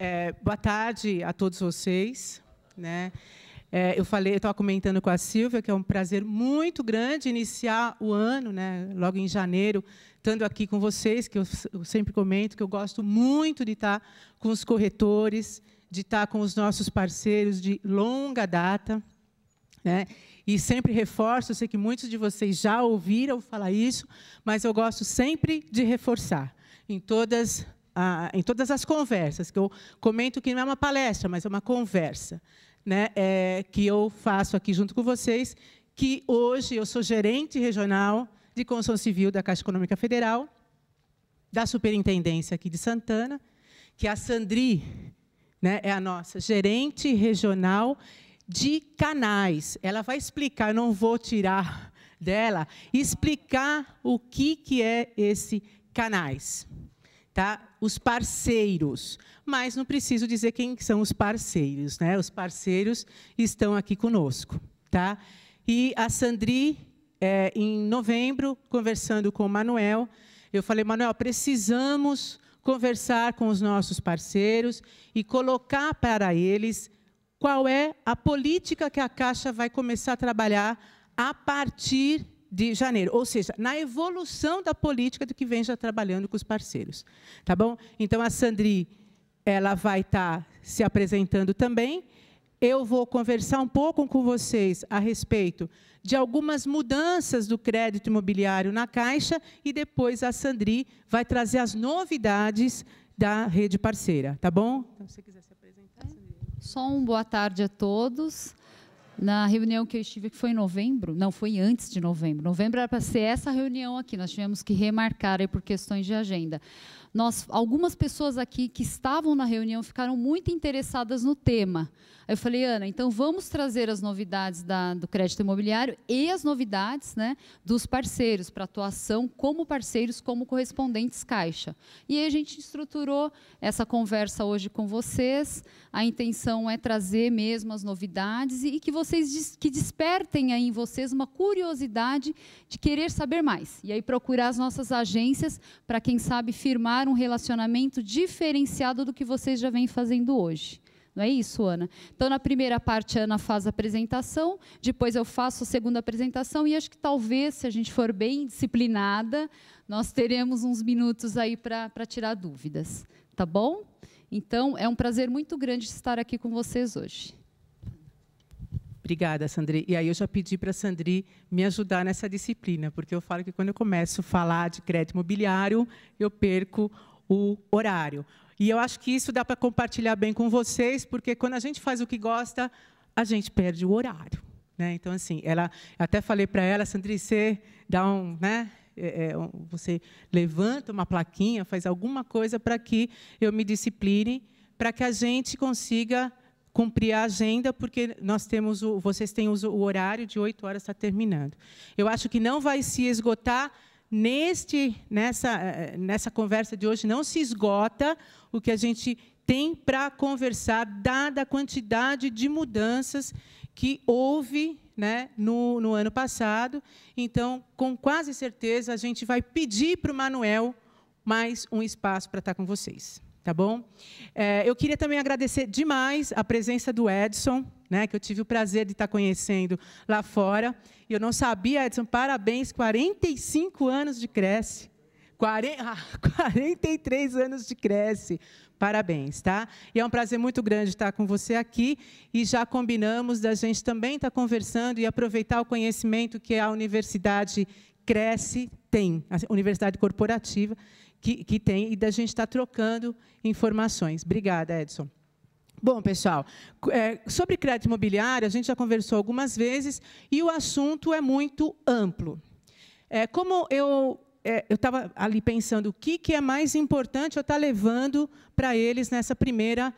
É, boa tarde a todos vocês. Né? É, eu falei, estava comentando com a Silvia que é um prazer muito grande iniciar o ano, né? Logo em janeiro, estando aqui com vocês, que eu, eu sempre comento que eu gosto muito de estar tá com os corretores, de estar tá com os nossos parceiros de longa data, né? E sempre reforço, eu sei que muitos de vocês já ouviram falar isso, mas eu gosto sempre de reforçar em todas as a, em todas as conversas, que eu comento que não é uma palestra, mas é uma conversa, né, é, que eu faço aqui junto com vocês, que hoje eu sou gerente regional de construção civil da Caixa Econômica Federal, da superintendência aqui de Santana, que a Sandri né, é a nossa gerente regional de canais. Ela vai explicar, eu não vou tirar dela, explicar o que, que é esse canais tá? Os parceiros, mas não preciso dizer quem são os parceiros, né? Os parceiros estão aqui conosco, tá? E a Sandri, é, em novembro, conversando com o Manuel, eu falei, Manuel, precisamos conversar com os nossos parceiros e colocar para eles qual é a política que a Caixa vai começar a trabalhar a partir de janeiro, ou seja, na evolução da política do que vem já trabalhando com os parceiros, tá bom? Então a Sandri ela vai estar tá se apresentando também. Eu vou conversar um pouco com vocês a respeito de algumas mudanças do crédito imobiliário na Caixa e depois a Sandri vai trazer as novidades da rede parceira, tá bom? Então, se você quiser se apresentar, Sandri. Só um boa tarde a todos na reunião que eu estive, que foi em novembro, não, foi antes de novembro. Novembro era para ser essa reunião aqui, nós tivemos que remarcar por questões de agenda. Nós, algumas pessoas aqui que estavam na reunião ficaram muito interessadas no tema. Aí eu falei, Ana, então vamos trazer as novidades da, do crédito imobiliário e as novidades né, dos parceiros, para atuação como parceiros, como correspondentes caixa. E aí a gente estruturou essa conversa hoje com vocês. A intenção é trazer mesmo as novidades e, e que vocês que despertem aí em vocês uma curiosidade de querer saber mais. E aí procurar as nossas agências para, quem sabe, firmar um relacionamento diferenciado do que vocês já vêm fazendo hoje. Não é isso, Ana? Então, na primeira parte, a Ana faz a apresentação, depois eu faço a segunda apresentação, e acho que talvez, se a gente for bem disciplinada, nós teremos uns minutos aí para tirar dúvidas. Tá bom? Então, é um prazer muito grande estar aqui com vocês hoje. Obrigada, Sandri. E aí eu já pedi para a Sandri me ajudar nessa disciplina, porque eu falo que quando eu começo a falar de crédito imobiliário, eu perco o horário. E eu acho que isso dá para compartilhar bem com vocês, porque quando a gente faz o que gosta, a gente perde o horário. Né? Então, assim, ela, até falei para ela, Sandri, você dá um, né? É, é você levanta uma plaquinha, faz alguma coisa para que eu me discipline, para que a gente consiga cumprir a agenda, porque nós temos o, vocês têm o, o horário de 8 horas está terminando. Eu acho que não vai se esgotar neste, nessa, eh, eh, nessa conversa de hoje não se esgota o que a gente tem para conversar, dada a quantidade de mudanças que houve né, no, no ano passado. Então, com quase certeza, a gente vai pedir para o Manuel mais um espaço para estar tá com vocês tá bom? É, eu queria também agradecer demais a presença do Edson, né, que eu tive o prazer de estar conhecendo lá fora. E eu não sabia, Edson, parabéns, 45 anos de Cresce. 40, 43 ah, anos de Cresce. Parabéns, tá? E é um prazer muito grande estar com você aqui e já combinamos da gente também estar conversando e aproveitar o conhecimento que a universidade cresce tem, a universidade corporativa que, que tem, e da gente estar tá trocando informações. Obrigada, Edson. Bom, pessoal, é, sobre crédito imobiliário, a gente já conversou algumas vezes e o assunto é muito amplo. É, como eu é, eu estava ali pensando o que, que é mais importante eu estar tá levando para eles nessa primeira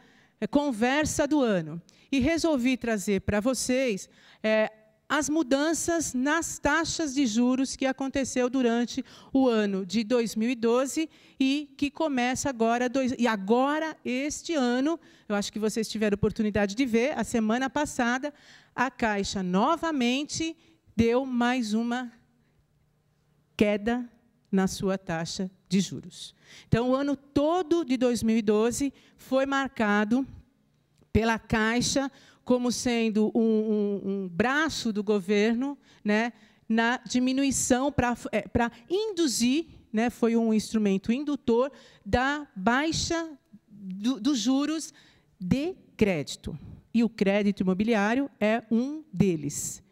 conversa do ano. E resolvi trazer para vocês as mudanças nas taxas de juros que aconteceu durante o ano de 2012 e que começa agora dois, e agora este ano, eu acho que vocês tiveram oportunidade de ver a semana passada, a Caixa novamente deu mais uma queda na sua taxa de juros. Então, o ano todo de 2012 foi marcado pela Caixa como sendo um, um, um braço do governo né, na diminuição para é, induzir, né, foi um instrumento indutor, da baixa do, dos juros de crédito. E o crédito imobiliário é um deles.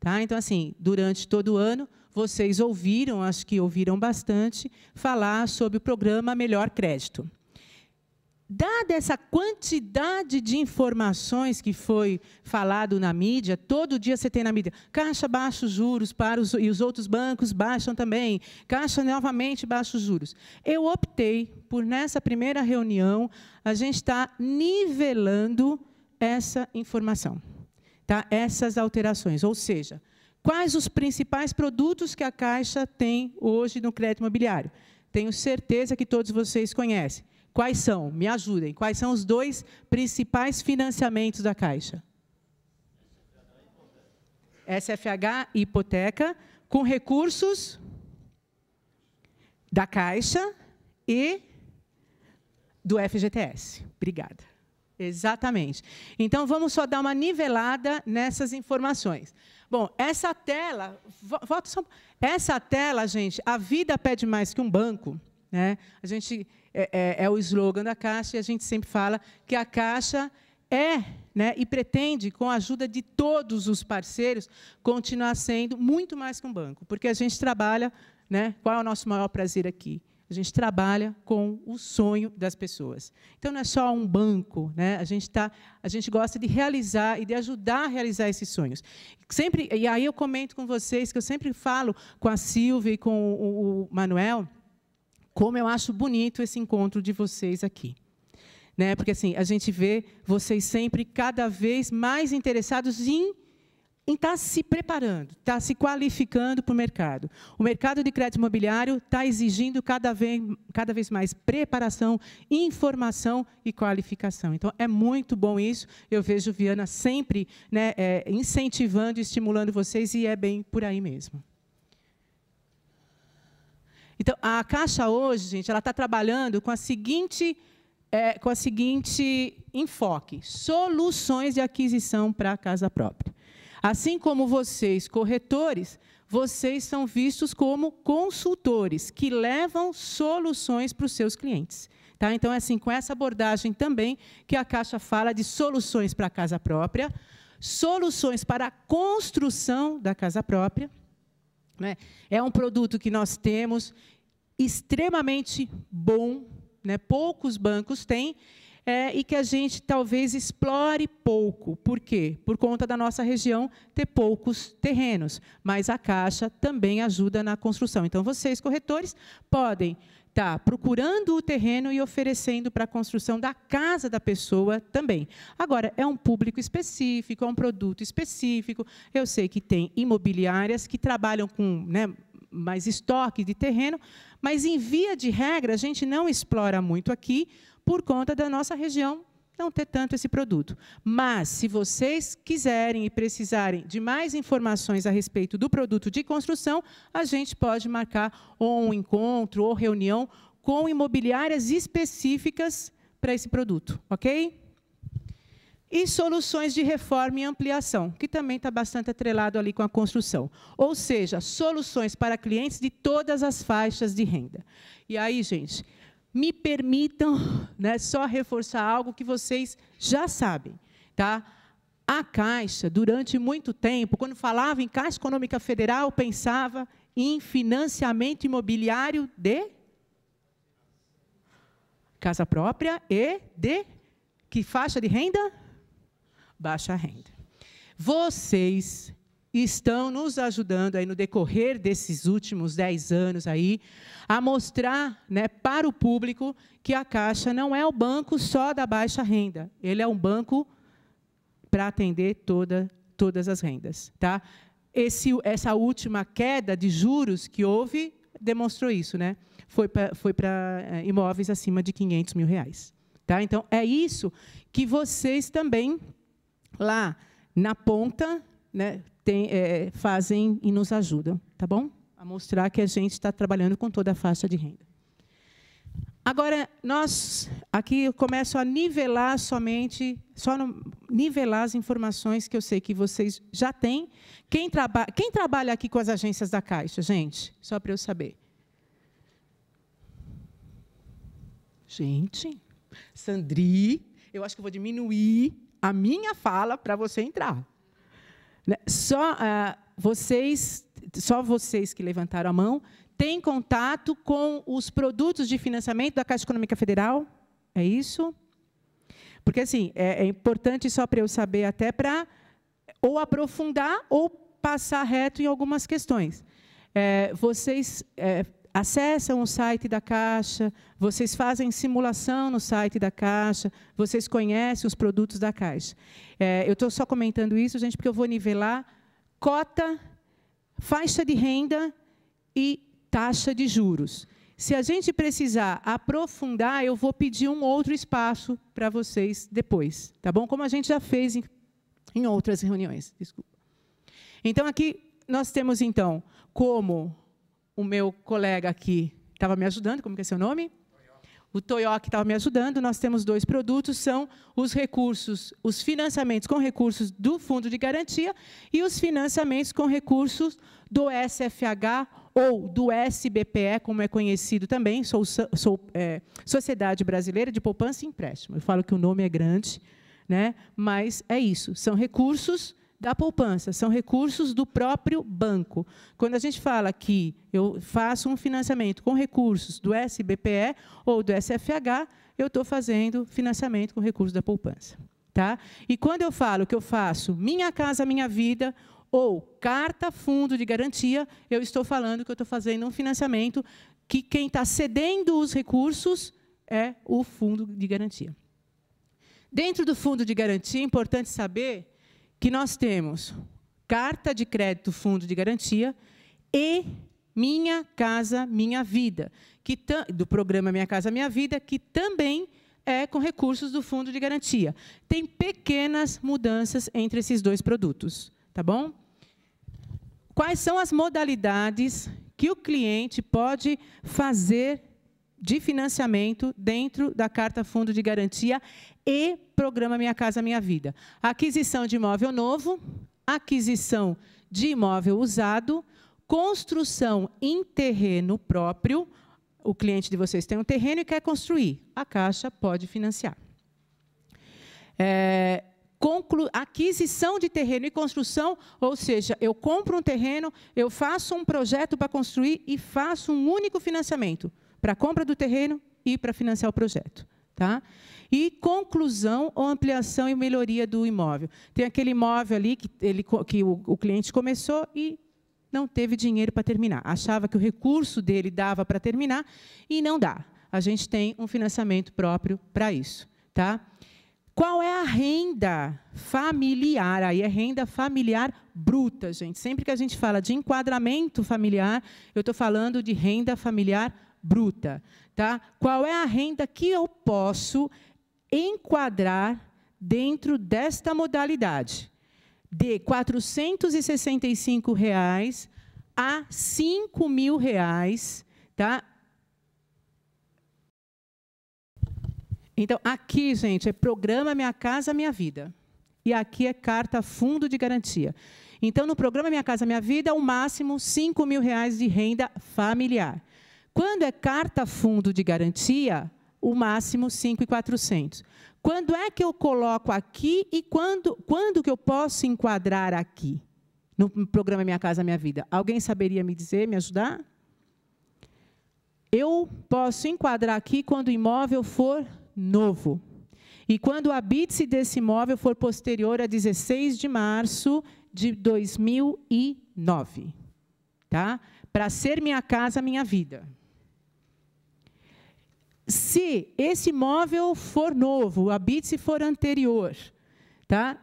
Tá? Então, assim, durante todo o ano, vocês ouviram, acho que ouviram bastante, falar sobre o programa Melhor Crédito dada essa quantidade de informações que foi falado na mídia, todo dia você tem na mídia, Caixa baixa os juros para os, e os outros bancos baixam também, Caixa novamente baixa os juros. Eu optei por, nessa primeira reunião, a gente está nivelando essa informação, tá? essas alterações, ou seja, quais os principais produtos que a Caixa tem hoje no crédito imobiliário. Tenho certeza que todos vocês conhecem Quais são? Me ajudem. Quais são os dois principais financiamentos da Caixa? SFH e hipoteca, com recursos da Caixa e do FGTS. Obrigada. Exatamente. Então, vamos só dar uma nivelada nessas informações. Bom, essa tela. Volta só, essa tela, gente, a vida pede mais que um banco. Né? A gente é, é, é, o slogan da Caixa, e a gente sempre fala que a Caixa é né, e pretende, com a ajuda de todos os parceiros, continuar sendo muito mais que um banco, porque a gente trabalha. Né, qual é o nosso maior prazer aqui? A gente trabalha com o sonho das pessoas. Então não é só um banco, né? A gente tá, a gente gosta de realizar e de ajudar a realizar esses sonhos. Sempre e aí eu comento com vocês que eu sempre falo com a Silvia e com o, o Manuel como eu acho bonito esse encontro de vocês aqui. Né? Porque assim, a gente vê vocês sempre cada vez mais interessados em estar tá se preparando, estar tá se qualificando para o mercado. O mercado de crédito imobiliário está exigindo cada vez, cada vez mais preparação, informação e qualificação. Então, é muito bom isso. Eu vejo Viana sempre né, é, incentivando, estimulando vocês, e é bem por aí mesmo. Então, a Caixa hoje, gente, ela está trabalhando com a seguinte é, com a seguinte enfoque: soluções de aquisição para a casa própria. Assim como vocês, corretores, vocês são vistos como consultores que levam soluções para os seus clientes. Tá? Então, é assim, com essa abordagem também que a Caixa fala de soluções para a casa própria, soluções para a construção da casa própria né? É um produto que nós temos extremamente bom, né? poucos bancos têm, é, e que a gente talvez explore pouco. Por quê? Por conta da nossa região ter poucos terrenos. Mas a Caixa também ajuda na construção. Então, vocês, corretores, podem está procurando o terreno e oferecendo para a construção da casa da pessoa também. Agora, é um público específico, é um produto específico. Eu sei que tem imobiliárias que trabalham com né, mais estoque de terreno, mas, em via de regra, a gente não explora muito aqui por conta da nossa região não ter tanto esse produto. Mas, se vocês quiserem e precisarem de mais informações a respeito do produto de construção, a gente pode marcar ou um encontro ou reunião com imobiliárias específicas para esse produto, ok? E soluções de reforma e ampliação, que também está bastante atrelado ali com a construção. Ou seja, soluções para clientes de todas as faixas de renda. E aí, gente, me permitam né, só reforçar algo que vocês já sabem. Tá? A Caixa, durante muito tempo, quando falava em Caixa Econômica Federal, pensava em financiamento imobiliário de casa própria e de que faixa de renda? Baixa renda. Vocês estão nos ajudando aí no decorrer desses últimos dez anos aí a mostrar né, para o público que a Caixa não é o banco só da baixa renda, ele é um banco para atender toda, todas as rendas. Tá? Esse, essa última queda de juros que houve demonstrou isso, né? Foi para foi pra eh, imóveis acima de 500 mil reais. Tá? Então, é isso que vocês também, lá na ponta, né, tem, é, fazem e nos ajudam, tá bom? A mostrar que a gente está trabalhando com toda a faixa de renda. Agora, nós aqui eu começo a nivelar somente, só no, nivelar as informações que eu sei que vocês já têm. Quem, traba, quem trabalha aqui com as agências da Caixa, gente? Só para eu saber. Gente, Sandri, eu acho que vou diminuir a minha fala para você entrar. Né? Só ah, vocês, só vocês que levantaram a mão, têm contato com os produtos de financiamento da Caixa Econômica Federal? É isso? Porque assim é, é importante só para eu saber até para ou aprofundar ou passar reto em algumas questões. É, vocês é, acessam o site da Caixa, vocês fazem simulação no site da Caixa, vocês conhecem os produtos da Caixa. É, eu estou só comentando isso, gente, porque eu vou nivelar cota, faixa de renda e taxa de juros. Se a gente precisar aprofundar, eu vou pedir um outro espaço para vocês depois, tá bom? Como a gente já fez em, em outras reuniões. Desculpa. Então aqui nós temos então como o meu colega aqui estava me ajudando, como que é seu nome? O Toyoki estava me ajudando. Nós temos dois produtos, são os recursos, os financiamentos com recursos do Fundo de Garantia e os financiamentos com recursos do SFH ou do SBPE, como é conhecido também, sou, sou é, Sociedade Brasileira de Poupança e Empréstimo. Eu falo que o nome é grande, né? mas é isso, são recursos da poupança, são recursos do próprio banco. Quando a gente fala que eu faço um financiamento com recursos do SBPE ou do SFH, eu estou fazendo financiamento com recursos da poupança. Tá? E quando eu falo que eu faço Minha Casa Minha Vida ou Carta Fundo de Garantia, eu estou falando que eu estou fazendo um financiamento que quem está cedendo os recursos é o fundo de garantia. Dentro do fundo de garantia, é importante saber que nós temos carta de crédito fundo de garantia e Minha Casa Minha Vida, que do programa Minha Casa Minha Vida, que também é com recursos do fundo de garantia. Tem pequenas mudanças entre esses dois produtos, tá bom? Quais são as modalidades que o cliente pode fazer de financiamento dentro da Carta Fundo de Garantia e Programa Minha Casa Minha Vida. Aquisição de imóvel novo, aquisição de imóvel usado, construção em terreno próprio. O cliente de vocês tem um terreno e quer construir. A Caixa pode financiar. É, Conclu aquisição de terreno e construção, ou seja, eu compro um terreno, eu faço um projeto para construir e faço um único financiamento para a compra do terreno e para financiar o projeto. Tá? E conclusão ou ampliação e melhoria do imóvel. Tem aquele imóvel ali que, ele, que o, o cliente começou e não teve dinheiro para terminar. Achava que o recurso dele dava para terminar e não dá. A gente tem um financiamento próprio para isso. Tá? Qual é a renda familiar? Aí é renda familiar bruta, gente. Sempre que a gente fala de enquadramento familiar, eu estou falando de renda familiar bruta, tá? Qual é a renda que eu posso enquadrar dentro desta modalidade? De R$ 465 reais a R$ 5 mil reais, tá? Então, aqui, gente, é programa Minha Casa Minha Vida. E aqui é carta fundo de garantia. Então, no programa Minha Casa Minha Vida, o máximo 5 mil reais de renda familiar. Quando é carta fundo de garantia, o máximo 5,400. Quando é que eu coloco aqui e quando, quando que eu posso enquadrar aqui? No programa Minha Casa Minha Vida. Alguém saberia me dizer, me ajudar? Eu posso enquadrar aqui quando o imóvel for novo. E quando o habite desse imóvel for posterior a 16 de março de 2009. Tá? Para ser minha casa, minha vida se esse imóvel for novo, o habite se for anterior, tá?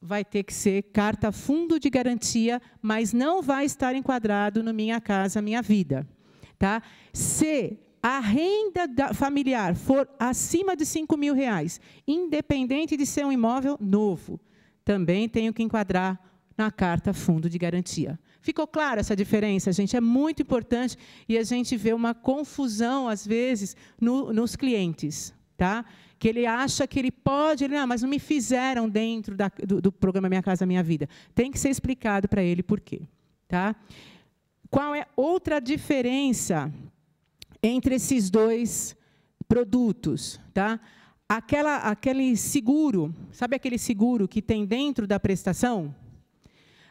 vai ter que ser carta fundo de garantia, mas não vai estar enquadrado no Minha Casa Minha Vida. Tá? Se a renda familiar for acima de 5 mil reais, independente de ser um imóvel novo, também tenho que enquadrar na carta fundo de garantia. Ficou clara essa diferença, gente? É muito importante e a gente vê uma confusão, às vezes, no, nos clientes. Tá? Que ele acha que ele pode, ele, ah, mas não me fizeram dentro da, do, do programa Minha Casa Minha Vida. Tem que ser explicado para ele por quê. Tá? Qual é outra diferença entre esses dois produtos? Tá? Aquela, aquele seguro, sabe aquele seguro que tem dentro da prestação?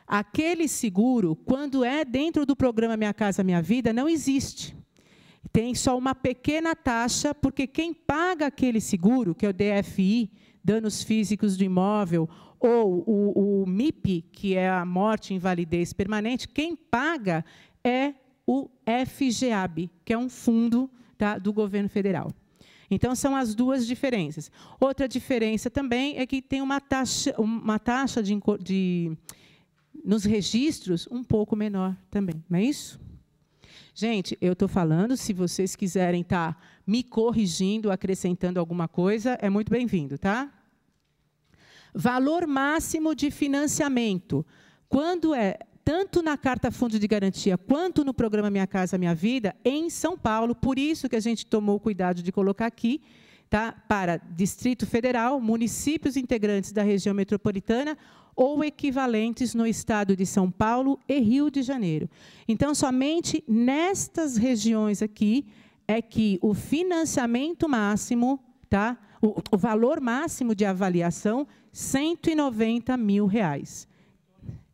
Aquele seguro, quando é dentro do programa Minha Casa Minha Vida, não existe. Tem só uma pequena taxa, porque quem paga aquele seguro, que é o DFI, danos físicos do imóvel, ou o, o MIP, que é a morte, e invalidez permanente, quem paga é o FGAB, que é um fundo tá, do governo federal. Então, são as duas diferenças. Outra diferença também é que tem uma taxa, uma taxa de, de nos registros um pouco menor também, não é isso? Gente, eu estou falando, se vocês quiserem estar tá me corrigindo, acrescentando alguma coisa, é muito bem-vindo, tá? Valor máximo de financiamento. Quando é tanto na Carta Fundo de Garantia quanto no programa Minha Casa Minha Vida, em São Paulo, por isso que a gente tomou o cuidado de colocar aqui, tá? para Distrito Federal, municípios integrantes da região metropolitana ou equivalentes no estado de São Paulo e Rio de Janeiro. Então, somente nestas regiões aqui é que o financiamento máximo, tá? o, o valor máximo de avaliação, 190 mil reais.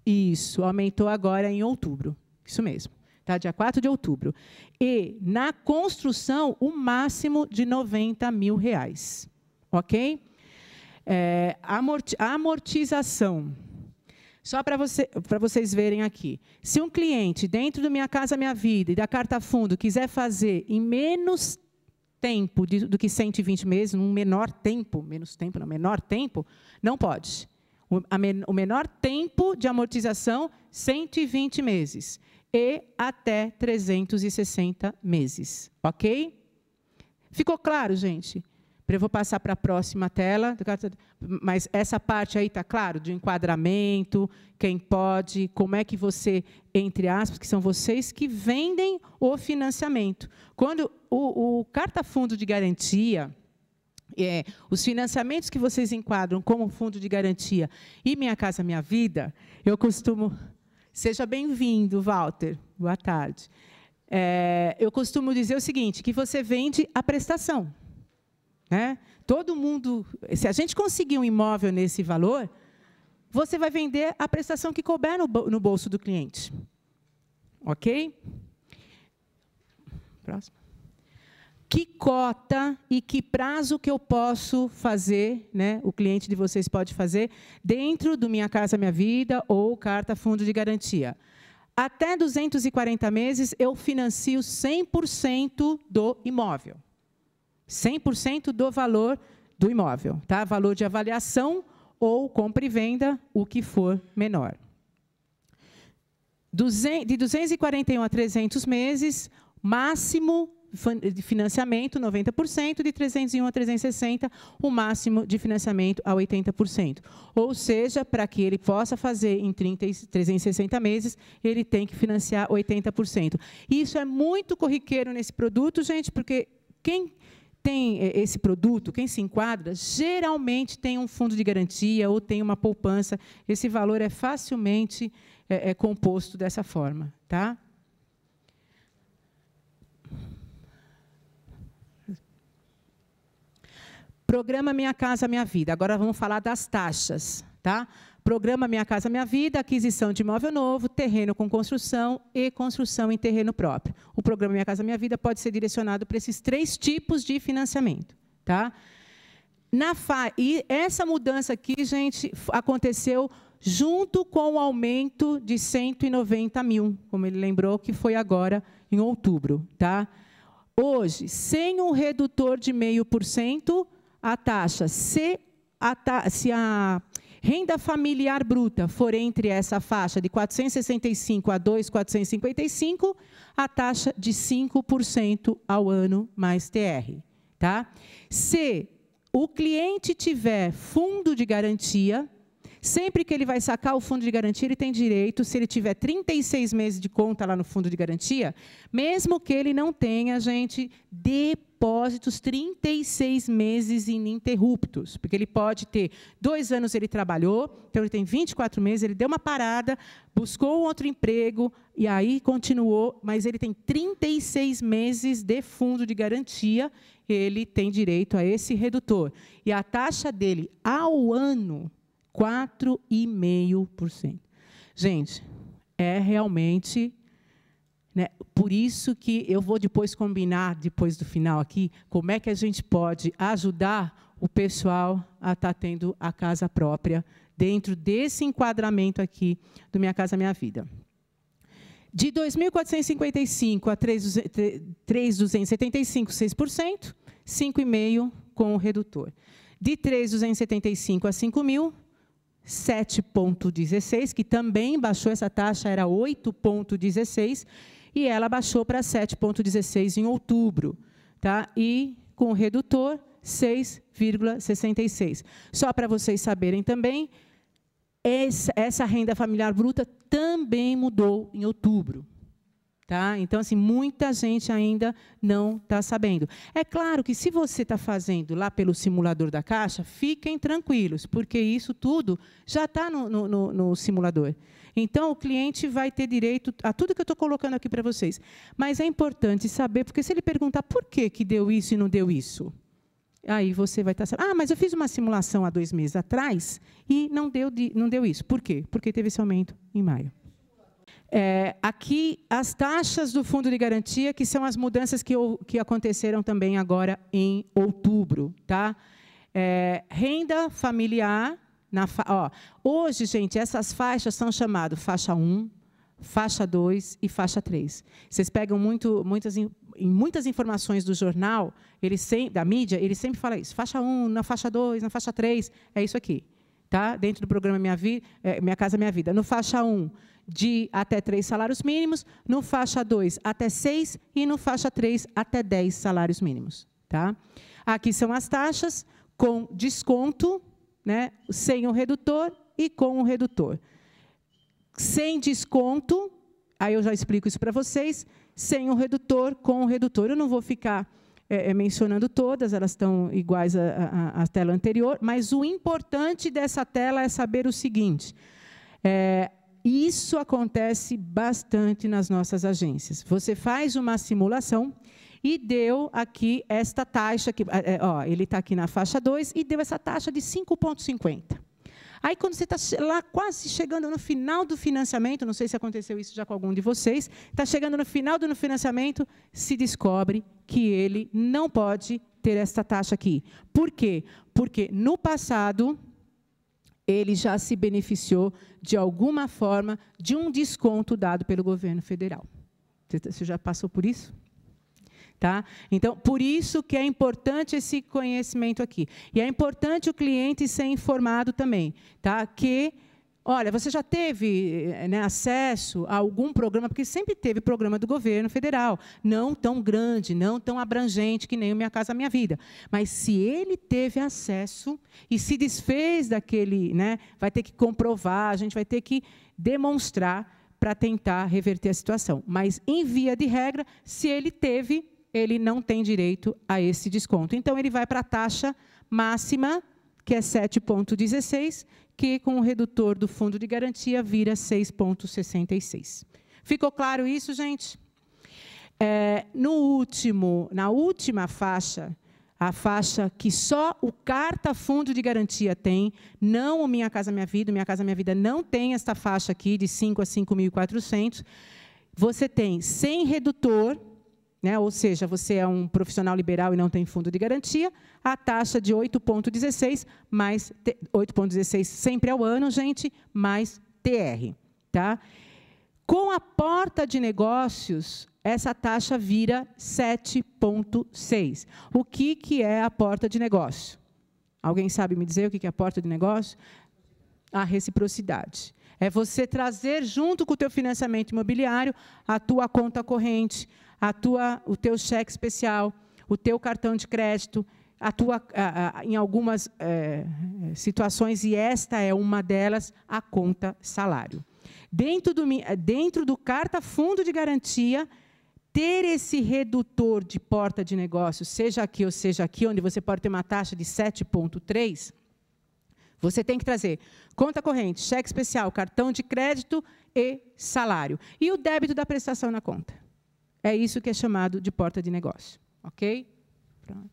Isso, aumentou agora em outubro. Isso mesmo. Tá? Dia 4 de outubro. E, na construção, o máximo de 90 mil reais. Ok? É, amortização. Só para você, vocês verem aqui. Se um cliente, dentro do Minha Casa Minha Vida e da Carta Fundo, quiser fazer em menos tempo de, do que 120 meses, num menor tempo, menos tempo, não, menor tempo, não pode. O, a men, o menor tempo de amortização, 120 meses. E até 360 meses. Ok? Ficou claro, gente? Eu vou passar para a próxima tela. Mas essa parte aí está claro, de enquadramento, quem pode, como é que você, entre aspas, que são vocês que vendem o financiamento. Quando o, o carta fundo de garantia, é, os financiamentos que vocês enquadram como fundo de garantia e Minha Casa Minha Vida, eu costumo. Seja bem-vindo, Walter. Boa tarde. É, eu costumo dizer o seguinte: que você vende a prestação. Né? Todo mundo, se a gente conseguir um imóvel nesse valor, você vai vender a prestação que couber no, bolso do cliente. Ok? Próximo. Que cota e que prazo que eu posso fazer, né, o cliente de vocês pode fazer, dentro do Minha Casa Minha Vida ou Carta Fundo de Garantia. Até 240 meses, eu financio 100% do imóvel. 100% do valor do imóvel, tá? Valor de avaliação ou compra e venda, o que for menor. De 241 a 300 meses, máximo de financiamento 90%, de 301 a 360, o máximo de financiamento a 80%. Ou seja, para que ele possa fazer em 30, 360 meses, ele tem que financiar 80%. Isso é muito corriqueiro nesse produto, gente, porque quem tem eh, esse produto, quem se enquadra, geralmente tem um fundo de garantia ou tem uma poupança. Esse valor é facilmente é, é composto dessa forma. Tá? Programa Minha Casa Minha Vida. Agora vamos falar das taxas. Tá? Programa Minha Casa Minha Vida, aquisição de imóvel novo, terreno com construção e construção em terreno próprio. O programa Minha Casa Minha Vida pode ser direcionado para esses três tipos de financiamento. Tá? Na fa... E essa mudança aqui, gente, aconteceu junto com o aumento de 190 mil, como ele lembrou, que foi agora em outubro. Tá? Hoje, sem um redutor de 0,5%, a taxa, se a, ta... se a Renda familiar bruta for entre essa faixa de 465 a 2,455, a taxa de 5% ao ano mais TR. Tá? Se o cliente tiver fundo de garantia, Sempre que ele vai sacar o fundo de garantia, ele tem direito, se ele tiver 36 meses de conta lá no fundo de garantia, mesmo que ele não tenha, gente, depósitos 36 meses ininterruptos. Porque ele pode ter dois anos ele trabalhou, então ele tem 24 meses, ele deu uma parada, buscou outro emprego e aí continuou, mas ele tem 36 meses de fundo de garantia, ele tem direito a esse redutor. E a taxa dele ao ano 4,5%. Gente, é realmente. Né? Por isso que eu vou depois combinar, depois do final aqui, como é que a gente pode ajudar o pessoal a estar tá tendo a casa própria dentro desse enquadramento aqui do Minha Casa Minha Vida. De 2.455 a 3.275, 6%, 5,5% com o redutor. De 3.275 a 5.000, 7,16, que também baixou essa taxa, era 8,16, e ela baixou para 7,16 em outubro. Tá? E com o redutor, 6,66. Só para vocês saberem também, essa renda familiar bruta também mudou em outubro. Tá? Então, assim, muita gente ainda não está sabendo. É claro que se você está fazendo lá pelo simulador da caixa, fiquem tranquilos, porque isso tudo já está no, no, no, simulador. Então, o cliente vai ter direito a tudo que eu estou colocando aqui para vocês. Mas é importante saber, porque se ele perguntar por que, que deu isso e não deu isso, aí você vai estar tá sabendo. Ah, mas eu fiz uma simulação há dois meses atrás e não deu, não deu isso. Por quê? Porque teve esse aumento em maio. É, aqui, as taxas do fundo de garantia, que são as mudanças que, que aconteceram também agora em outubro. Tá? É, renda familiar. Na fa ó, hoje, gente, essas faixas são chamadas faixa 1, faixa 2 e faixa 3. Vocês pegam muito, muitas, em muitas informações do jornal, ele sem, da mídia, ele sempre fala isso. Faixa 1, na faixa 2, na faixa 3, é isso aqui. Tá? Dentro do programa Minha, Vi, é, Minha Casa Minha Vida. No faixa 1, de até três salários mínimos, no faixa 2 até 6 e no faixa 3 até 10 salários mínimos. Tá? Aqui são as taxas com desconto, né, sem o redutor e com o redutor. Sem desconto, aí eu já explico isso para vocês, sem o redutor, com o redutor. Eu não vou ficar é, é mencionando todas, elas estão iguais à, à, tela anterior, mas o importante dessa tela é saber o seguinte. É, isso acontece bastante nas nossas agências. Você faz uma simulação e deu aqui esta taxa, que, é, é, ó, ele está aqui na faixa 2, e deu essa taxa de 5,50. Aí, quando você está lá quase chegando no final do financiamento, não sei se aconteceu isso já com algum de vocês, está chegando no final do financiamento, se descobre que ele não pode ter esta taxa aqui. Por quê? Porque no passado, ele já se beneficiou, de alguma forma, de um desconto dado pelo governo federal. Tá, você já passou por isso? Tá? Então, por isso que é importante esse conhecimento aqui. E é importante o cliente ser informado também, tá? que Olha, você já teve eh, né, acesso a algum programa, porque sempre teve programa do governo federal, não tão grande, não tão abrangente que nem o Minha Casa Minha Vida. Mas se ele teve acesso e se desfez daquele, né, vai ter que comprovar, a gente vai ter que demonstrar para tentar reverter a situação. Mas, em via de regra, se ele teve, ele não tem direito a esse desconto. Então, ele vai para a taxa máxima que é 7,16, que com o redutor do fundo de garantia vira 6,66. Ficou claro isso, gente? É, no último, na última faixa, a faixa que só o carta fundo de garantia tem, não o Minha Casa Minha Vida, o Minha Casa Minha Vida não tem esta faixa aqui de 5 a 5.400. Você tem sem redutor, né? ou seja, você é um profissional liberal e não tem fundo de garantia, a taxa de 8,16 mais 8,16 sempre ao ano, gente, mais TR. Tá? Com a porta de negócios, essa taxa vira 7,6. O que, que é a porta de negócio? Alguém sabe me dizer o que é a porta de negócio? A reciprocidade. É você trazer junto com o teu financiamento imobiliário a tua conta corrente, a tua, o teu cheque especial, o teu cartão de crédito, a tua, a, a, em algumas é, situações, e esta é uma delas, a conta salário. Dentro do, eh, dentro do Carta Fundo de Garantia, ter esse redutor de porta de negócio, seja aqui ou seja aqui, onde você pode ter uma taxa de 7,3%, você tem que trazer conta corrente, cheque especial, cartão de crédito e salário. E o débito da prestação na conta. É isso que é chamado de porta de negócio. Ok? Pronto.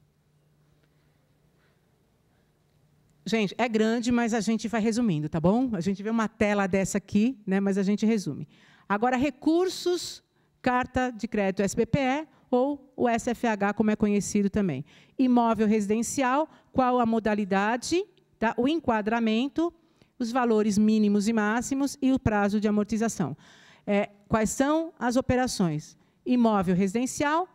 Gente, é grande, mas a gente vai resumindo, tá bom? A gente vê uma tela dessa aqui, né, mas a gente resume. Agora, recursos, carta de crédito SBPE ou o SFH, como é conhecido também. Imóvel residencial, qual a modalidade, tá? o enquadramento, os valores mínimos e máximos e o prazo de amortização. É, quais são as operações? imóvel residencial,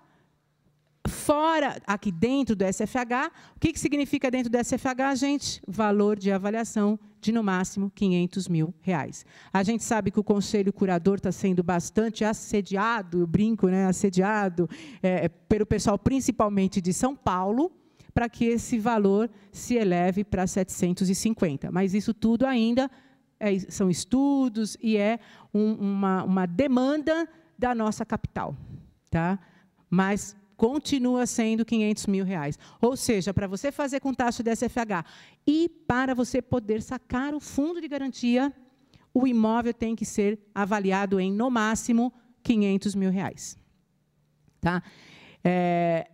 fora, aqui dentro do SFH. O que, que significa dentro do SFH, gente? Valor de avaliação de, no máximo, 500 mil reais. A gente sabe que o Conselho Curador está sendo bastante assediado, eu brinco, né, assediado é, é pelo pessoal, principalmente de São Paulo, para que esse valor se eleve para 750. Mas isso tudo ainda é, são estudos e é um, uma, uma demanda da nossa capital. Tá? Mas continua sendo 500 mil reais. Ou seja, para você fazer com taxa de SFH e para você poder sacar o fundo de garantia, o imóvel tem que ser avaliado em, no máximo, 500 mil reais. Tá? É,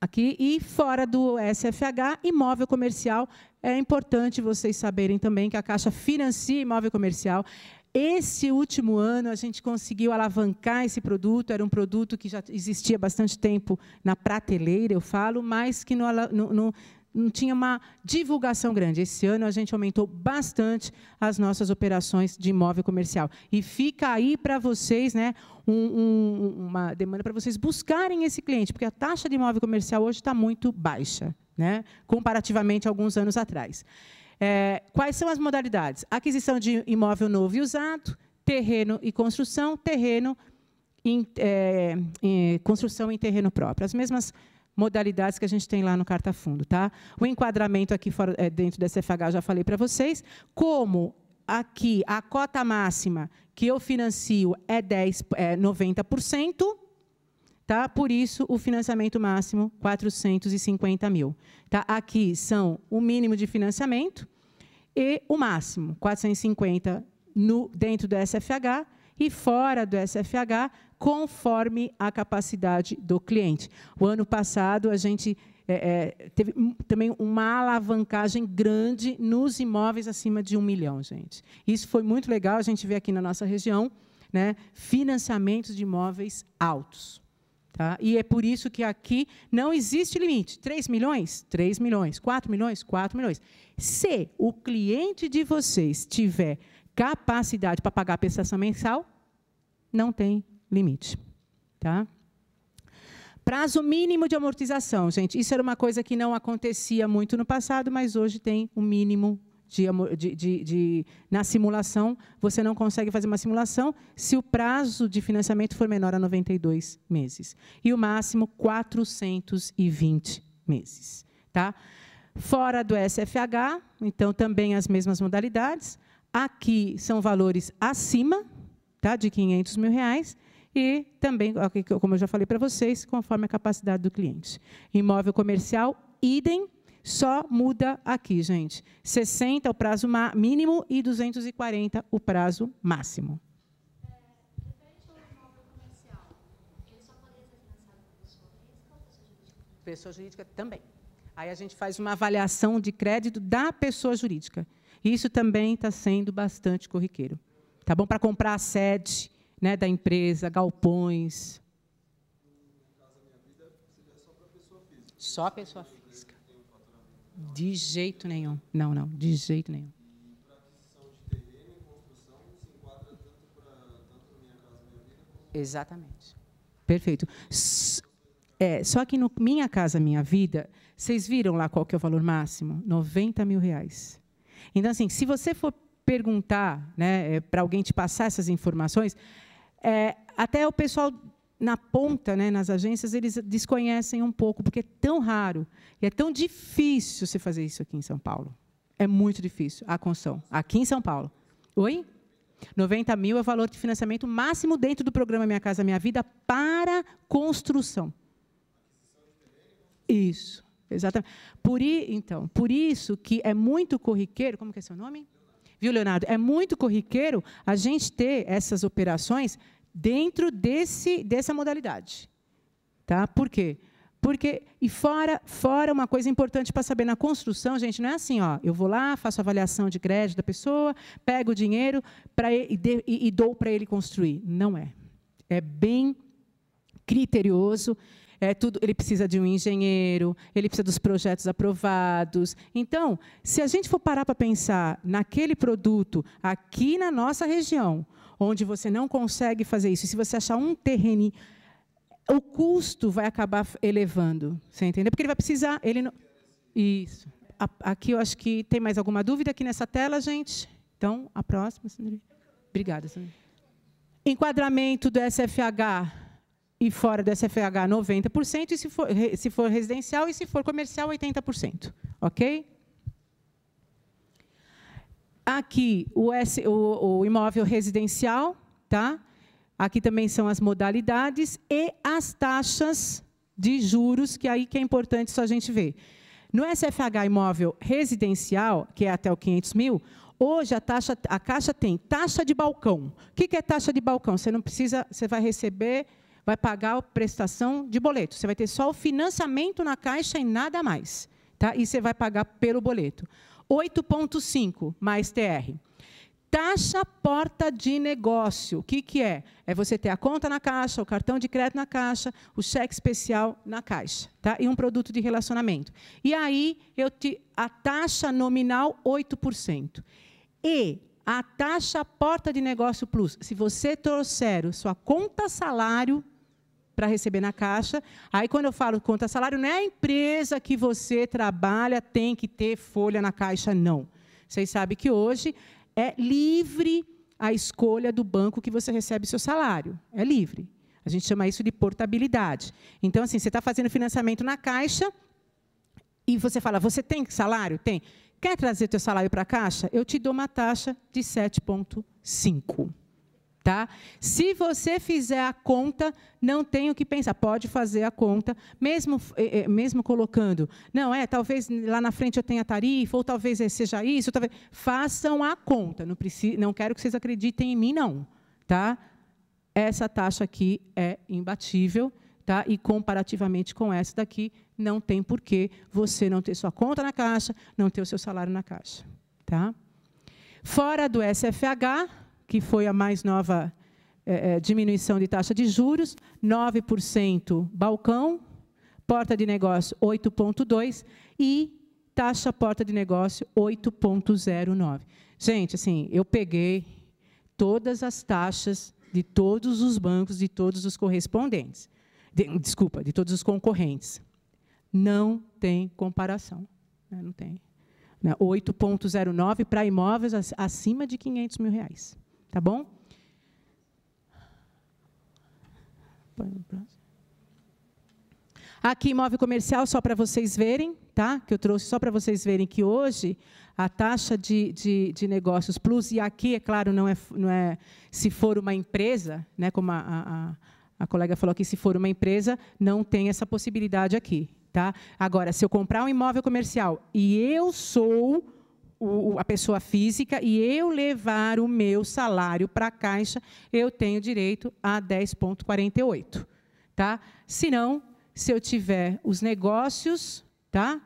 aqui e fora do SFH, imóvel comercial. É importante vocês saberem também que a Caixa financia imóvel comercial. Esse último ano, a gente conseguiu alavancar esse produto. Era um produto que já existia bastante tempo na prateleira, eu falo, mas que não, não, não tinha uma divulgação grande. Esse ano, a gente aumentou bastante as nossas operações de imóvel comercial. E fica aí para vocês né, um, um, uma demanda para vocês buscarem esse cliente, porque a taxa de imóvel comercial hoje está muito baixa, né, comparativamente a alguns anos atrás. É, quais são as modalidades? Aquisição de imóvel novo e usado, terreno e construção, terreno em, é, em, construção em terreno próprio. As mesmas modalidades que a gente tem lá no Carta Fundo. Tá? O enquadramento aqui fora, é, dentro da eu já falei para vocês. Como aqui a cota máxima que eu financio é, 10, é 90%, Tá? Por isso, o financiamento máximo, 450 mil. Tá? Aqui são o mínimo de financiamento e o máximo, 450 no, dentro do SFH e fora do SFH, conforme a capacidade do cliente. O ano passado, a gente é, é, teve também uma alavancagem grande nos imóveis acima de um milhão, gente. Isso foi muito legal, a gente vê aqui na nossa região, né, financiamentos de imóveis altos. Tá? E é por isso que aqui não existe limite. 3 milhões? 3 milhões. 4 milhões? 4 milhões. Se o cliente de vocês tiver capacidade para pagar a prestação mensal, não tem limite. Tá? Prazo mínimo de amortização, gente. Isso era uma coisa que não acontecia muito no passado, mas hoje tem o um mínimo de, de, de, na simulação, você não consegue fazer uma simulação se o prazo de financiamento for menor a 92 meses. E o máximo, 420 meses. Tá? Fora do SFH, então, também as mesmas modalidades. Aqui são valores acima tá, de 500 mil reais e também, como eu já falei para vocês, conforme a capacidade do cliente. Imóvel comercial, idem, só muda aqui, gente. 60 é o prazo mínimo e 240 o prazo máximo. Pessoa jurídica também. Aí a gente faz uma avaliação de crédito da pessoa jurídica. Isso também está sendo bastante corriqueiro. Tá bom? Para comprar a sede né, da empresa, galpões. No caso da minha vida, só para pessoa física. Só pessoa física. De jeito nenhum. Não, não, de jeito nenhum. Exatamente. Perfeito. É, só que no Minha Casa Minha Vida, vocês viram lá qual que é o valor máximo? 90 mil reais. Então, assim, se você for perguntar né, é, para alguém te passar essas informações, é, até o pessoal na ponta, né, nas agências, eles desconhecem um pouco, porque é tão raro e é tão difícil se fazer isso aqui em São Paulo. É muito difícil a construção, aqui em São Paulo. Oi? 90 mil é o valor de financiamento máximo dentro do programa Minha Casa Minha Vida para construção. Isso, exatamente. Por, então, por isso que é muito corriqueiro, como que é seu nome? Viu, Leonardo? É muito corriqueiro a gente ter essas operações dentro desse, dessa modalidade. Tá? Por quê? Porque, e fora, fora uma coisa importante para saber, na construção, gente, não é assim, ó, eu vou lá, faço avaliação de crédito da pessoa, pego o dinheiro para e, e dou para ele construir. Não é. É bem criterioso, é tudo, ele precisa de um engenheiro, ele precisa dos projetos aprovados. Então, se a gente for parar para pensar naquele produto aqui na nossa região, onde você não consegue fazer isso. E se você achar um terreno, o custo vai acabar elevando. Você entendeu? Porque ele vai precisar. Ele não... Isso. Aqui eu acho que tem mais alguma dúvida aqui nessa tela, gente? Então, a próxima, Sandrine. Obrigada, Sandrine. Enquadramento do SFH e fora do SFH 90%, e se for, se for residencial e se for comercial 80%. OK? Aqui, o, S, o, o imóvel residencial, tá? Aqui também são as modalidades e as taxas de juros, que é aí que é importante só a gente ver. No SFH imóvel residencial, que é até o 500 mil, hoje a, taxa, a Caixa tem taxa de balcão. O que é taxa de balcão? Você não precisa, você vai receber, vai pagar a prestação de boleto. Você vai ter só o financiamento na Caixa e nada mais. Tá? E você vai pagar pelo boleto. 8,5 mais TR. Taxa porta de negócio. O que, que é? É você ter a conta na caixa, o cartão de crédito na caixa, o cheque especial na caixa, tá? E um produto de relacionamento. E aí eu te a taxa nominal 8%. E a taxa porta de negócio plus, se você trouxer sua conta salário para receber na caixa. Aí, quando eu falo conta salário, não é a empresa que você trabalha tem que ter folha na caixa, não. Vocês sabem que hoje é livre a escolha do banco que você recebe seu salário. É livre. A gente chama isso de portabilidade. Então, assim, você está fazendo financiamento na caixa e você fala, você tem salário? Tem. Quer trazer teu salário para a caixa? Eu te dou uma taxa de 7,5%. Tá? Se você fizer a conta, não tem o que pensar. Pode fazer a conta, mesmo, eh, eh, mesmo colocando. Não, é, talvez lá na frente eu tenha tarifa, ou talvez seja isso. Talvez... Façam a conta. Não, preciso, não quero que vocês acreditem em mim, não. Tá? Essa taxa aqui é imbatível. Tá? E comparativamente com essa daqui, não tem porquê você não ter sua conta na caixa, não ter o seu salário na caixa. Tá? Fora do SFH, que foi a mais nova é, diminuição de taxa de juros, 9% balcão, porta de negócio 8,2% e taxa porta de negócio 8,09%. Gente, assim, eu peguei todas as taxas de todos os bancos, de todos os correspondentes. De, desculpa, de todos os concorrentes. Não tem comparação. Né, não tem. 8,09 né, para imóveis acima de 500 mil reais. Tá bom? Aqui, imóvel comercial, só para vocês verem, tá? que eu trouxe só para vocês verem que hoje a taxa de, de, de, negócios plus, e aqui, é claro, não é, não é se for uma empresa, né, como a, a, a colega falou aqui, se for uma empresa, não tem essa possibilidade aqui. Tá? Agora, se eu comprar um imóvel comercial e eu sou o, a pessoa física e eu levar o meu salário para a Caixa, eu tenho direito a 10,48. Tá? Se não, se eu tiver os negócios, tá?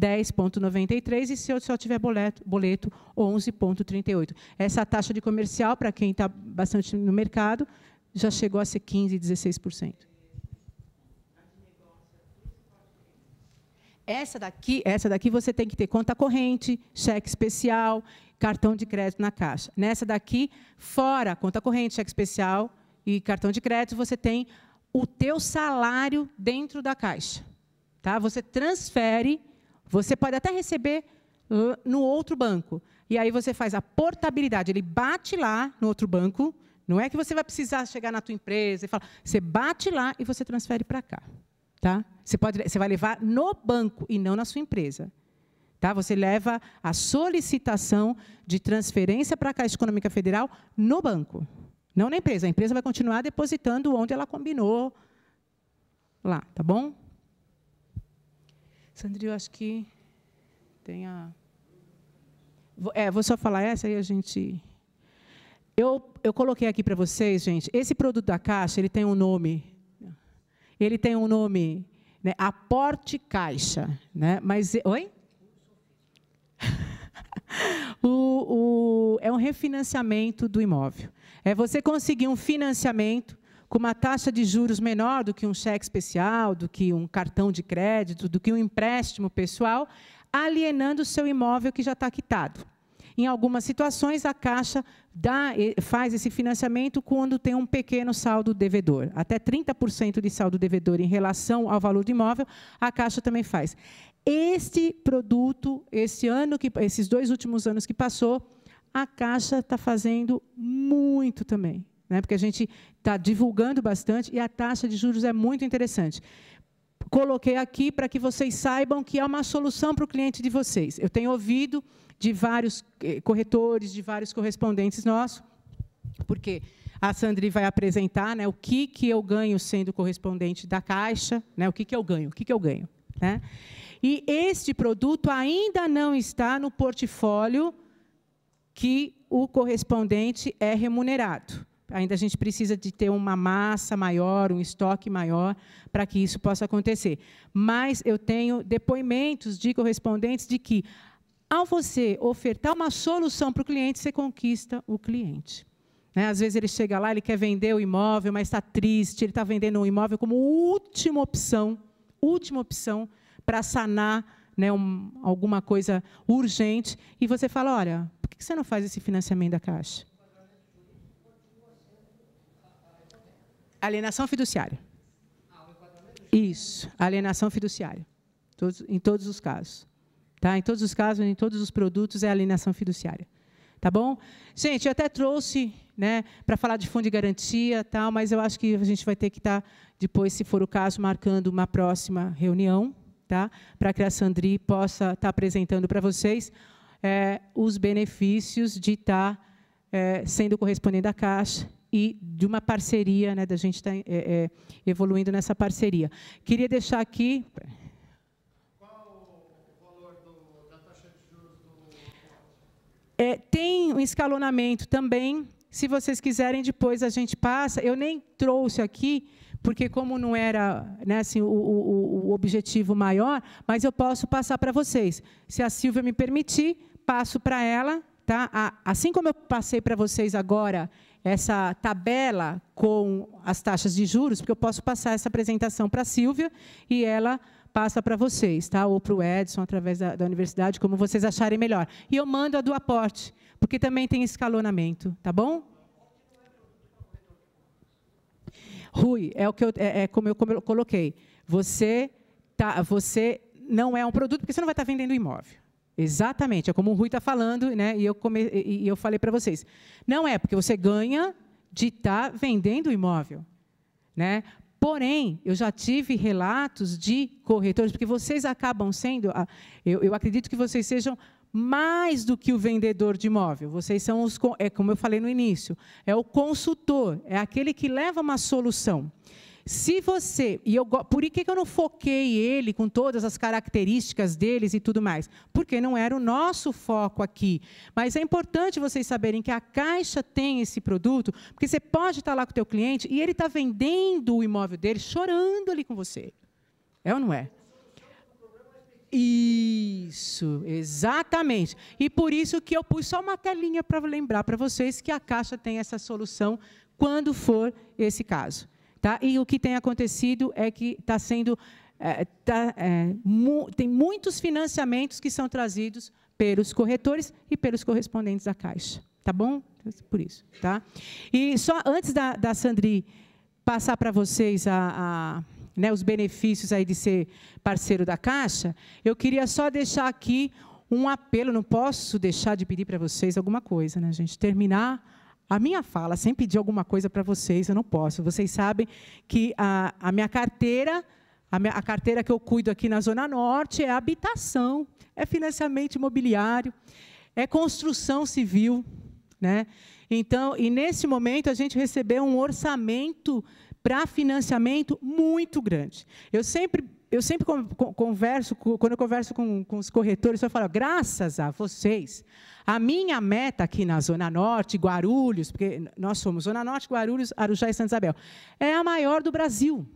10,93 e se eu só tiver boleto, boleto 11,38. Essa taxa de comercial, para quem está bastante no mercado, já chegou a ser 15%, 16%. Essa daqui, essa daqui você tem que ter conta corrente, cheque especial, cartão de crédito na caixa. Nessa daqui, fora conta corrente, cheque especial e cartão de crédito, você tem o teu salário dentro da caixa. Tá? Você transfere, você pode até receber no outro banco. E aí você faz a portabilidade, ele bate lá no outro banco, não é que você vai precisar chegar na tua empresa e falar, você bate lá e você transfere para cá. Tá? Você, pode, você vai levar no banco e não na sua empresa. Tá? Você leva a solicitação de transferência para a Caixa Econômica Federal no banco, não na empresa. A empresa vai continuar depositando onde ela combinou lá, tá bom? eu acho que tem a. É, vou só falar essa aí a gente. Eu, eu coloquei aqui para vocês, gente. Esse produto da Caixa, ele tem um nome ele tem um nome, né? Aporte Caixa, né? Mas oi? o, o, é um refinanciamento do imóvel. É você conseguir um financiamento com uma taxa de juros menor do que um cheque especial, do que um cartão de crédito, do que um empréstimo pessoal, alienando o seu imóvel que já está quitado. Em algumas situações, a Caixa dá, faz esse financiamento quando tem um pequeno saldo devedor. Até 30% de saldo devedor em relação ao valor do imóvel, a Caixa também faz. Este produto, esse ano que, esses dois últimos anos que passou, a Caixa está fazendo muito também. Né? Porque a gente está divulgando bastante e a taxa de juros é muito interessante coloquei aqui para que vocês saibam que é uma solução para o cliente de vocês. Eu tenho ouvido de vários eh, corretores, de vários correspondentes nossos, porque a Sandri vai apresentar né, o que, que eu ganho sendo correspondente da Caixa, né, o que, que eu ganho, o que, que eu ganho. Né? E este produto ainda não está no portfólio que o correspondente é remunerado. Ainda a gente precisa de ter uma massa maior, um estoque maior, para que isso possa acontecer. Mas eu tenho depoimentos de correspondentes de que ao você ofertar uma solução para o cliente, você conquista o cliente. Né? Às vezes ele chega lá, ele quer vender o imóvel, mas está triste, ele está vendendo o um imóvel como última opção, última opção para sanar né, um, alguma coisa urgente. E você fala, olha, por que você não faz esse financiamento da Caixa? Alienação fiduciária. Isso, alienação fiduciária, todos, em todos os casos. Tá? Em todos os casos, em todos os produtos, é alienação fiduciária. Tá bom? Gente, eu até trouxe né, para falar de fundo de garantia, tal, mas eu acho que a gente vai ter que estar, tá, depois, se for o caso, marcando uma próxima reunião, tá? para que a Sandri possa estar tá apresentando para vocês é, os benefícios de estar tá, é, sendo correspondente à Caixa e de uma parceria, né, da gente estar é, é, evoluindo nessa parceria. Queria deixar aqui. É, tem um escalonamento também. Se vocês quiserem, depois a gente passa. Eu nem trouxe aqui, porque como não era né, assim, o, o, o objetivo maior, mas eu posso passar para vocês. Se a Silvia me permitir, passo para ela. Tá? assim como eu passei para vocês agora essa tabela com as taxas de juros, porque eu posso passar essa apresentação para a Silvia e ela passa para vocês, tá? ou para o Edson, através da, da, universidade, como vocês acharem melhor. E eu mando a do aporte, porque também tem escalonamento, tá bom? Rui, é, o que eu, é, é como, eu, como eu coloquei. Você, tá, você não é um produto, porque você não vai estar tá vendendo imóvel. Exatamente, é como o Rui está falando, né? e, eu come, e, e eu falei para vocês. Não é, porque você ganha de estar tá vendendo imóvel. Né? Porém, eu já tive relatos de corretores, porque vocês acabam sendo, ah, eu, eu, acredito que vocês sejam mais do que o vendedor de imóvel. Vocês são os, é como eu falei no início, é o consultor, é aquele que leva uma solução. Se você, e eu, por que eu não foquei ele com todas as características deles e tudo mais? Porque não era o nosso foco aqui. Mas é importante vocês saberem que a Caixa tem esse produto, porque você pode estar lá com o teu cliente e ele está vendendo o imóvel dele, chorando ali com você. É ou não é? Isso, exatamente. E por isso que eu pus só uma telinha para lembrar para vocês que a Caixa tem essa solução quando for esse caso. Tá? E o que tem acontecido é que está sendo. É, tá, é, mu tem muitos financiamentos que são trazidos pelos corretores e pelos correspondentes da Caixa. Tá bom? Por isso. Tá? E só antes da, da Sandri passar para vocês a, a né, os benefícios aí de ser parceiro da Caixa, eu queria só deixar aqui um apelo, não posso deixar de pedir para vocês alguma coisa, né, gente? Terminar a minha fala sem pedir alguma coisa para vocês, eu não posso. Vocês sabem que a, a minha carteira, a, minha, a carteira que eu cuido aqui na Zona Norte é habitação, é financiamento imobiliário, é construção civil. Né? Então, e nesse momento a gente recebeu um orçamento para financiamento muito grande. Eu sempre eu sempre converso, quando eu converso com, com os corretores, eu falo, graças a vocês, a minha meta aqui na Zona Norte, Guarulhos, porque nós somos Zona Norte, Guarulhos, Arujá e Santa Isabel, é a maior do Brasil.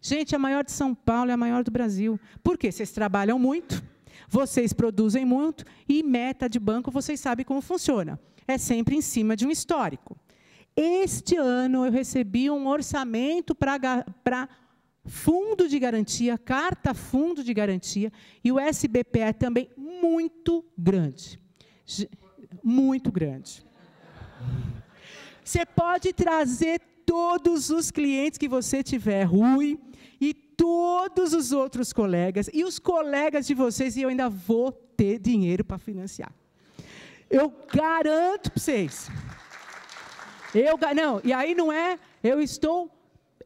Gente, a maior de São Paulo é a maior do Brasil. Por quê? Vocês trabalham muito, vocês produzem muito e meta de banco vocês sabem como funciona. É sempre em cima de um histórico. Este ano eu recebi um orçamento para fundo de garantia, carta fundo de garantia, e o SBP é também muito grande. Muito grande. Você pode trazer todos os clientes que você tiver, Rui, e todos os outros colegas, e os colegas de vocês, e eu ainda vou ter dinheiro para financiar. Eu garanto para vocês. Eu, não, e aí não é, eu estou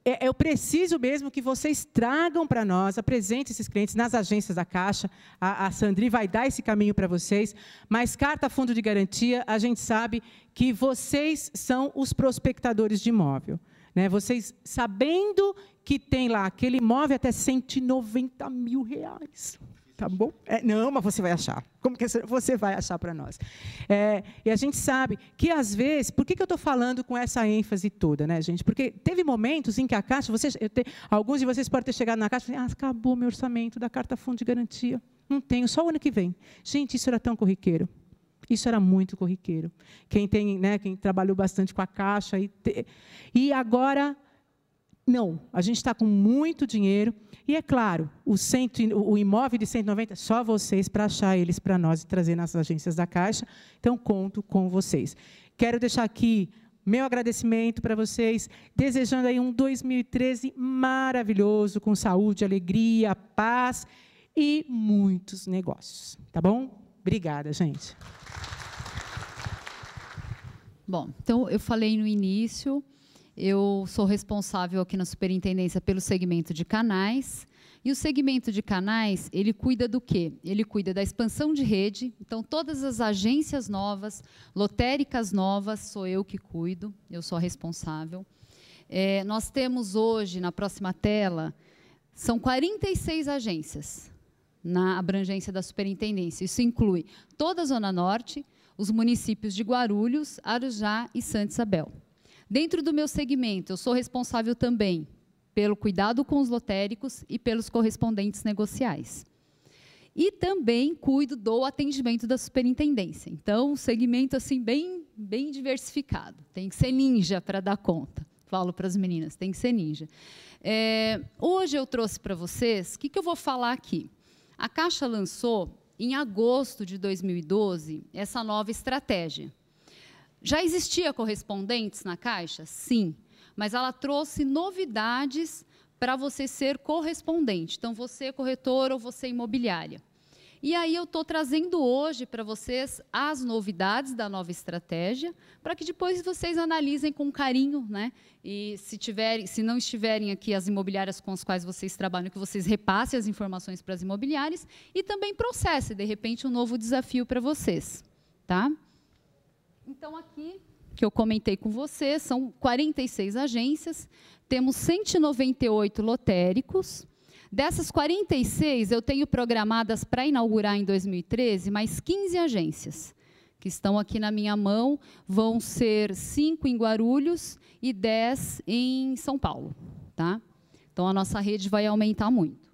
é, é, eu preciso mesmo que vocês tragam para nós, apresentem esses clientes nas agências da Caixa. A, a Sandri vai dar esse caminho para vocês. Mas carta fundo de garantia, a gente sabe que vocês são os prospectadores de imóvel. Né? Vocês sabendo que tem lá aquele imóvel até 190 mil reais tá bom? É, não, mas você vai achar. Como que você vai achar para nós? É, e a gente sabe que, às vezes, por que, que eu estou falando com essa ênfase toda, né, gente? Porque teve momentos em que a Caixa, vocês, te, alguns de vocês podem ter chegado na Caixa e assim, ah, acabou meu orçamento da Carta Fundo de Garantia. Não tenho, só o ano que vem. Gente, isso era tão corriqueiro. Isso era muito corriqueiro. Quem tem, né, quem trabalhou bastante com a Caixa. E, te, e agora não, a gente está com muito dinheiro. E é claro, o, cento, o imóvel de 190, só vocês para achar eles para nós e trazer nas agências da Caixa. Então, conto com vocês. Quero deixar aqui meu agradecimento para vocês, desejando aí um 2013 maravilhoso, com saúde, alegria, paz e muitos negócios. Tá bom? Obrigada, gente. Bom, então eu falei no início eu sou responsável aqui na superintendência pelo segmento de canais. E o segmento de canais, ele cuida do quê? Ele cuida da expansão de rede. Então, todas as agências novas, lotéricas novas, sou eu que cuido, eu sou a responsável. É, nós temos hoje, na próxima tela, são 46 agências na abrangência da superintendência. Isso inclui toda a Zona Norte, os municípios de Guarulhos, Arujá e Santa Isabel. Dentro do meu segmento, eu sou responsável também pelo cuidado com os lotéricos e pelos correspondentes negociais. E também cuido do atendimento da superintendência. Então, um segmento assim bem, bem diversificado. Tem que ser ninja para dar conta. Falo para as meninas, tem que ser ninja. É, hoje eu trouxe para vocês, o que, que eu vou falar aqui? A Caixa lançou, em agosto de 2012, essa nova estratégia, já existia correspondentes na Caixa? Sim, mas ela trouxe novidades para você ser correspondente. Então, você é corretor ou você é imobiliária. E aí eu estou trazendo hoje para vocês as novidades da nova estratégia, para que depois vocês analisem com carinho, né? E se tiverem, se não estiverem aqui as imobiliárias com as quais vocês trabalham, que vocês repassem as informações para as imobiliárias e também processe de repente um novo desafio para vocês, tá? Então, aqui, que eu comentei com você, são 46 agências, temos 198 lotéricos. Dessas 46, eu tenho programadas para inaugurar em 2013 mais 15 agências que estão aqui na minha mão, vão ser cinco em Guarulhos e 10 em São Paulo. Tá? Então, a nossa rede vai aumentar muito.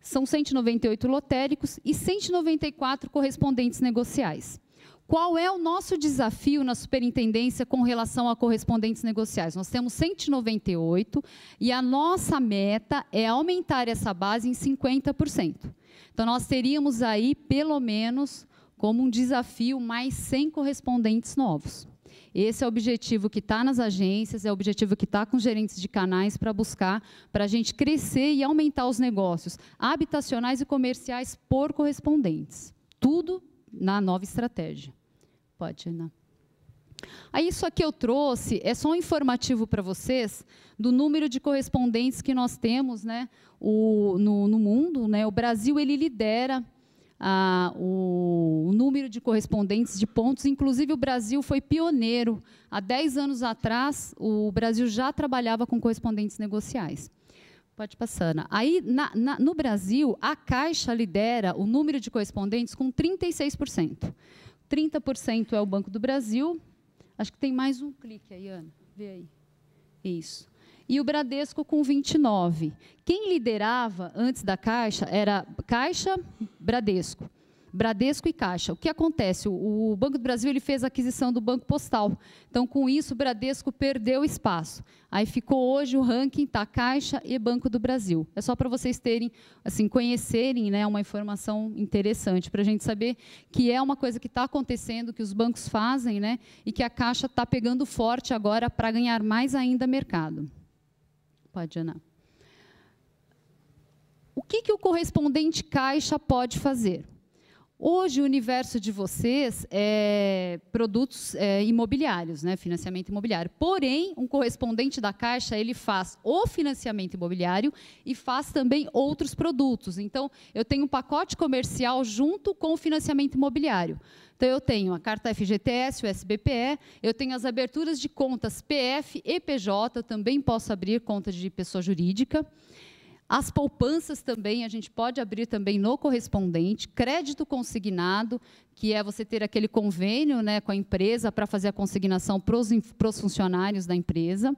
São 198 lotéricos e 194 correspondentes negociais. Qual é o nosso desafio na superintendência com relação a correspondentes negociais? Nós temos 198 e a nossa meta é aumentar essa base em 50%. Então, nós teríamos aí, pelo menos, como um desafio, mais 100 correspondentes novos. Esse é o objetivo que está nas agências, é o objetivo que está com os gerentes de canais para buscar, para a gente crescer e aumentar os negócios habitacionais e comerciais por correspondentes. Tudo na nova estratégia. Pode, Ana. Aí isso aqui eu trouxe, é só um informativo para vocês do número de correspondentes que nós temos né, o, no, no mundo. Né, o Brasil ele lidera ah, o, o, número de correspondentes de pontos. Inclusive, o Brasil foi pioneiro. Há 10 anos atrás, o Brasil já trabalhava com correspondentes negociais. Pode passar, Ana. Aí, na, na, no Brasil, a Caixa lidera o número de correspondentes com 36%. 30% é o Banco do Brasil. Acho que tem mais um clique aí, Ana. Vê aí. Isso. E o Bradesco com 29. Quem liderava antes da Caixa era Caixa, Bradesco. Bradesco e Caixa. O que acontece? O Banco do Brasil ele fez a aquisição do Banco Postal. Então, com isso, o Bradesco perdeu espaço. Aí ficou hoje o ranking, tá Caixa e Banco do Brasil. É só para vocês terem, assim, conhecerem né, uma informação interessante, para a gente saber que é uma coisa que está acontecendo, que os bancos fazem, né, e que a Caixa está pegando forte agora para ganhar mais ainda mercado. Pode, Ana. O que, que o correspondente Caixa pode fazer? Hoje, o universo de vocês é produtos é, imobiliários, né? financiamento imobiliário. Porém, um correspondente da Caixa ele faz o financiamento imobiliário e faz também outros produtos. Então, eu tenho um pacote comercial junto com o financiamento imobiliário. Então, eu tenho a carta FGTS, o SBPE, eu tenho as aberturas de contas PF e PJ, também posso abrir conta de pessoa jurídica. As poupanças também, a gente pode abrir também no correspondente. Crédito consignado, que é você ter aquele convênio né, com a empresa para fazer a consignação para os funcionários da empresa.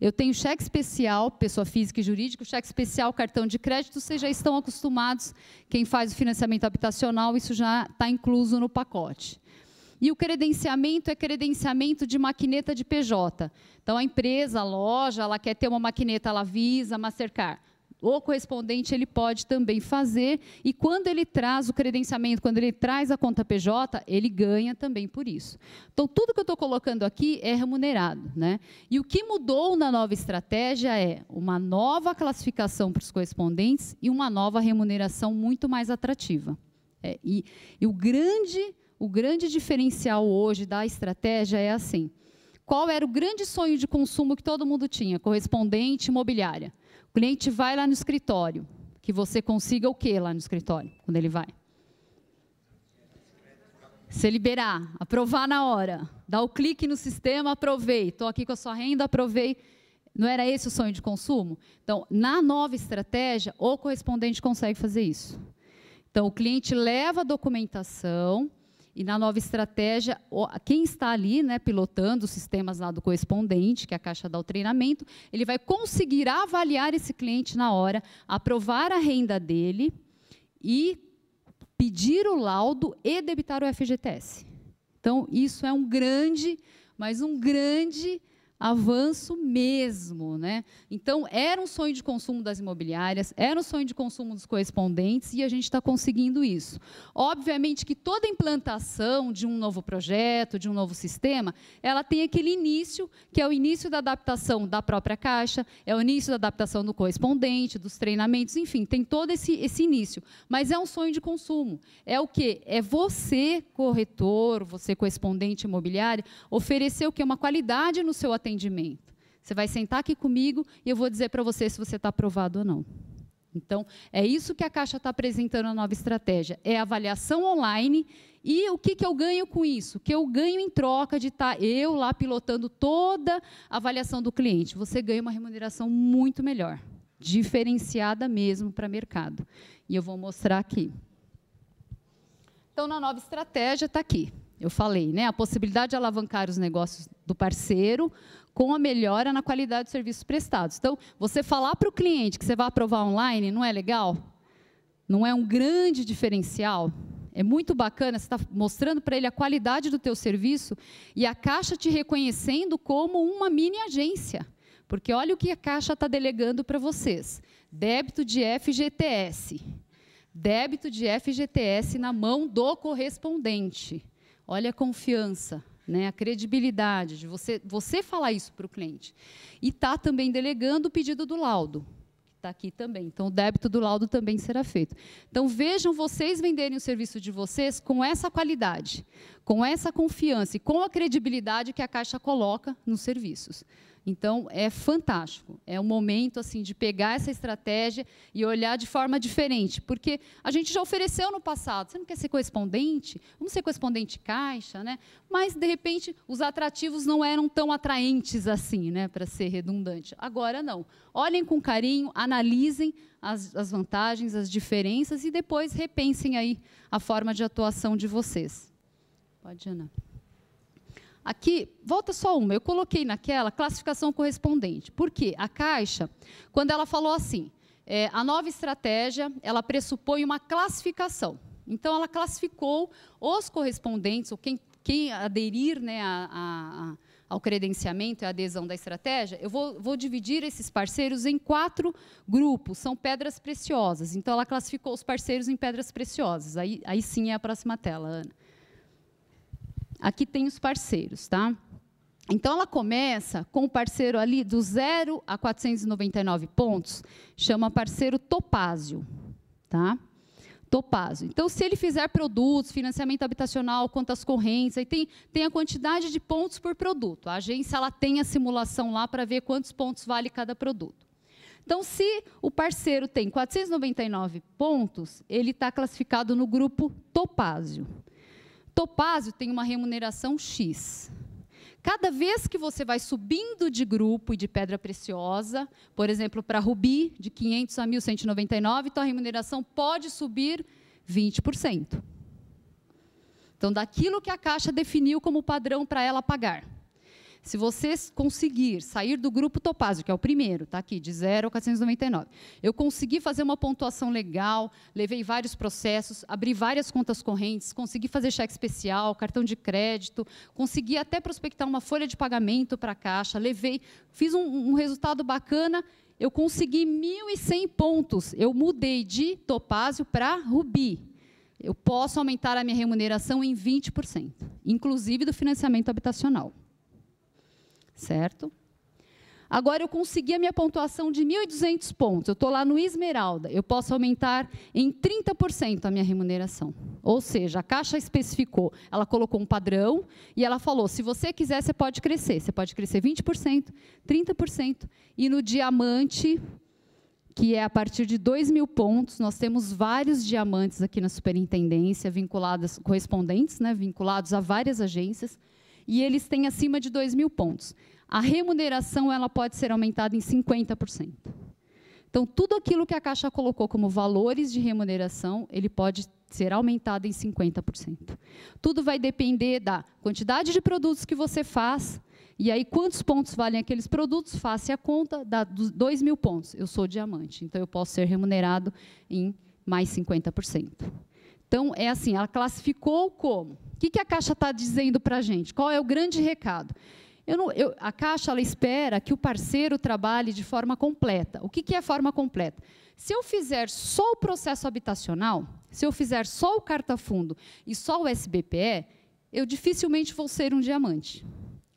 Eu tenho cheque especial, pessoa física e jurídica, cheque especial, cartão de crédito, vocês já estão acostumados, quem faz o financiamento habitacional, isso já está incluso no pacote. E o credenciamento é credenciamento de maquineta de PJ. Então, a empresa, a loja, ela quer ter uma maquineta, ela visa, Mastercard o correspondente ele pode também fazer e quando ele traz o credenciamento, quando ele traz a conta PJ, ele ganha também por isso. Então tudo que eu estou colocando aqui é remunerado, né? E o que mudou na nova estratégia é uma nova classificação para os correspondentes e uma nova remuneração muito mais atrativa. É, e, e o grande o grande diferencial hoje da estratégia é assim. Qual era o grande sonho de consumo que todo mundo tinha? Correspondente imobiliária. O cliente vai lá no escritório, que você consiga o que lá no escritório, quando ele vai? Você liberar, aprovar na hora, dar o clique no sistema, aprovei, estou aqui com a sua renda, aprovei. Não era esse o sonho de consumo? Então, na nova estratégia, o correspondente consegue fazer isso. Então, o cliente leva a documentação, e na nova estratégia, quem está ali, né, pilotando os sistemas lá do correspondente, que é a caixa dá o treinamento, ele vai conseguir avaliar esse cliente na hora, aprovar a renda dele e pedir o laudo e debitar o FGTS. Então, isso é um grande, mas um grande avanço mesmo, né? Então era um sonho de consumo das imobiliárias, era um sonho de consumo dos correspondentes e a gente está conseguindo isso. Obviamente que toda implantação de um novo projeto, de um novo sistema, ela tem aquele início que é o início da adaptação da própria caixa, é o início da adaptação do correspondente, dos treinamentos, enfim, tem todo esse, esse início. Mas é um sonho de consumo. É o que é você corretor, você correspondente imobiliário oferecer o que uma qualidade no seu atendimento atendimento. Você vai sentar aqui comigo e eu vou dizer para você se você está aprovado ou não. Então, é isso que a Caixa está apresentando a nova estratégia: é avaliação online. E o que, que eu ganho com isso? Que eu ganho em troca de estar tá eu lá pilotando toda a avaliação do cliente. Você ganha uma remuneração muito melhor, diferenciada mesmo para mercado. E eu vou mostrar aqui. Então, na nova estratégia está aqui eu falei, né? A possibilidade de alavancar os negócios do parceiro com a melhora na qualidade dos serviços prestados. Então, você falar para o cliente que você vai aprovar online não é legal? Não é um grande diferencial? É muito bacana, você está mostrando para ele a qualidade do teu serviço e a Caixa te reconhecendo como uma mini agência. Porque olha o que a Caixa está delegando para vocês. Débito de FGTS. Débito de FGTS na mão do correspondente. Olha a confiança, né, a credibilidade de você, você falar isso para o cliente. E está também delegando o pedido do laudo, que está aqui também. Então, o débito do laudo também será feito. Então, vejam vocês venderem o serviço de vocês com essa qualidade, com essa confiança e com a credibilidade que a Caixa coloca nos serviços. Então, é fantástico. É um momento assim de pegar essa estratégia e olhar de forma diferente, porque a gente já ofereceu no passado. Você não quer ser correspondente? Vamos ser correspondente caixa, né? Mas de repente os atrativos não eram tão atraentes assim, né, para ser redundante. Agora não. Olhem com carinho, analisem as, as vantagens, as diferenças e depois repensem aí a forma de atuação de vocês. Pode, Ana. Aqui, volta só uma, eu coloquei naquela classificação correspondente. Por quê? A Caixa, quando ela falou assim, é, a nova estratégia, ela pressupõe uma classificação. Então, ela classificou os correspondentes, ou quem, quem aderir né, a, a, ao credenciamento e adesão da estratégia, eu vou, vou, dividir esses parceiros em quatro grupos, são pedras preciosas. Então, ela classificou os parceiros em pedras preciosas. Aí, aí sim é a próxima tela, Ana. Aqui tem os parceiros, tá? Então, ela começa com o parceiro ali do 0 a 499 pontos, chama parceiro topázio. Tá? Topázio. Então, se ele fizer produtos, financiamento habitacional, contas correntes, aí tem, tem a quantidade de pontos por produto. A agência ela tem a simulação lá para ver quantos pontos vale cada produto. Então, se o parceiro tem 499 pontos, ele está classificado no grupo topázio topázio tem uma remuneração X. Cada vez que você vai subindo de grupo e de pedra preciosa, por exemplo, para rubi, de 500 a 1.199, sua remuneração pode subir 20%. Então, daquilo que a Caixa definiu como padrão para ela pagar. Se você conseguir sair do grupo Topázio, que é o primeiro, está aqui, de 0 a 499, eu consegui fazer uma pontuação legal, levei vários processos, abri várias contas correntes, consegui fazer cheque especial, cartão de crédito, consegui até prospectar uma folha de pagamento para a Caixa, levei, fiz um, um resultado bacana eu consegui 1.100 pontos. Eu mudei de topázio para rubi. Eu posso aumentar a minha remuneração em 20%, inclusive do financiamento habitacional certo? Agora eu consegui a minha pontuação de 1.200 pontos, eu estou lá no Esmeralda, eu posso aumentar em 30% a minha remuneração. Ou seja, a Caixa especificou, ela colocou um padrão e ela falou, se você quiser, você pode crescer. Você pode crescer 20%, 30%. E no diamante, que é a partir de 2.000 pontos, nós temos vários diamantes aqui na superintendência, vinculados, correspondentes, né, vinculados a várias agências, e eles têm acima de 2 mil pontos. A remuneração ela pode ser aumentada em 50%. Então, tudo aquilo que a Caixa colocou como valores de remuneração, ele pode ser aumentado em 50%. Tudo vai depender da quantidade de produtos que você faz, e aí quantos pontos valem aqueles produtos, faça a conta, dos 2 mil pontos. Eu sou diamante, então eu posso ser remunerado em mais 50%. Então, é assim, ela classificou como. O que, que a Caixa está dizendo para a gente? Qual é o grande recado? Eu não, eu, a Caixa ela espera que o parceiro trabalhe de forma completa. O que, que é forma completa? Se eu fizer só o processo habitacional, se eu fizer só o carta-fundo e só o SBPE, eu dificilmente vou ser um diamante.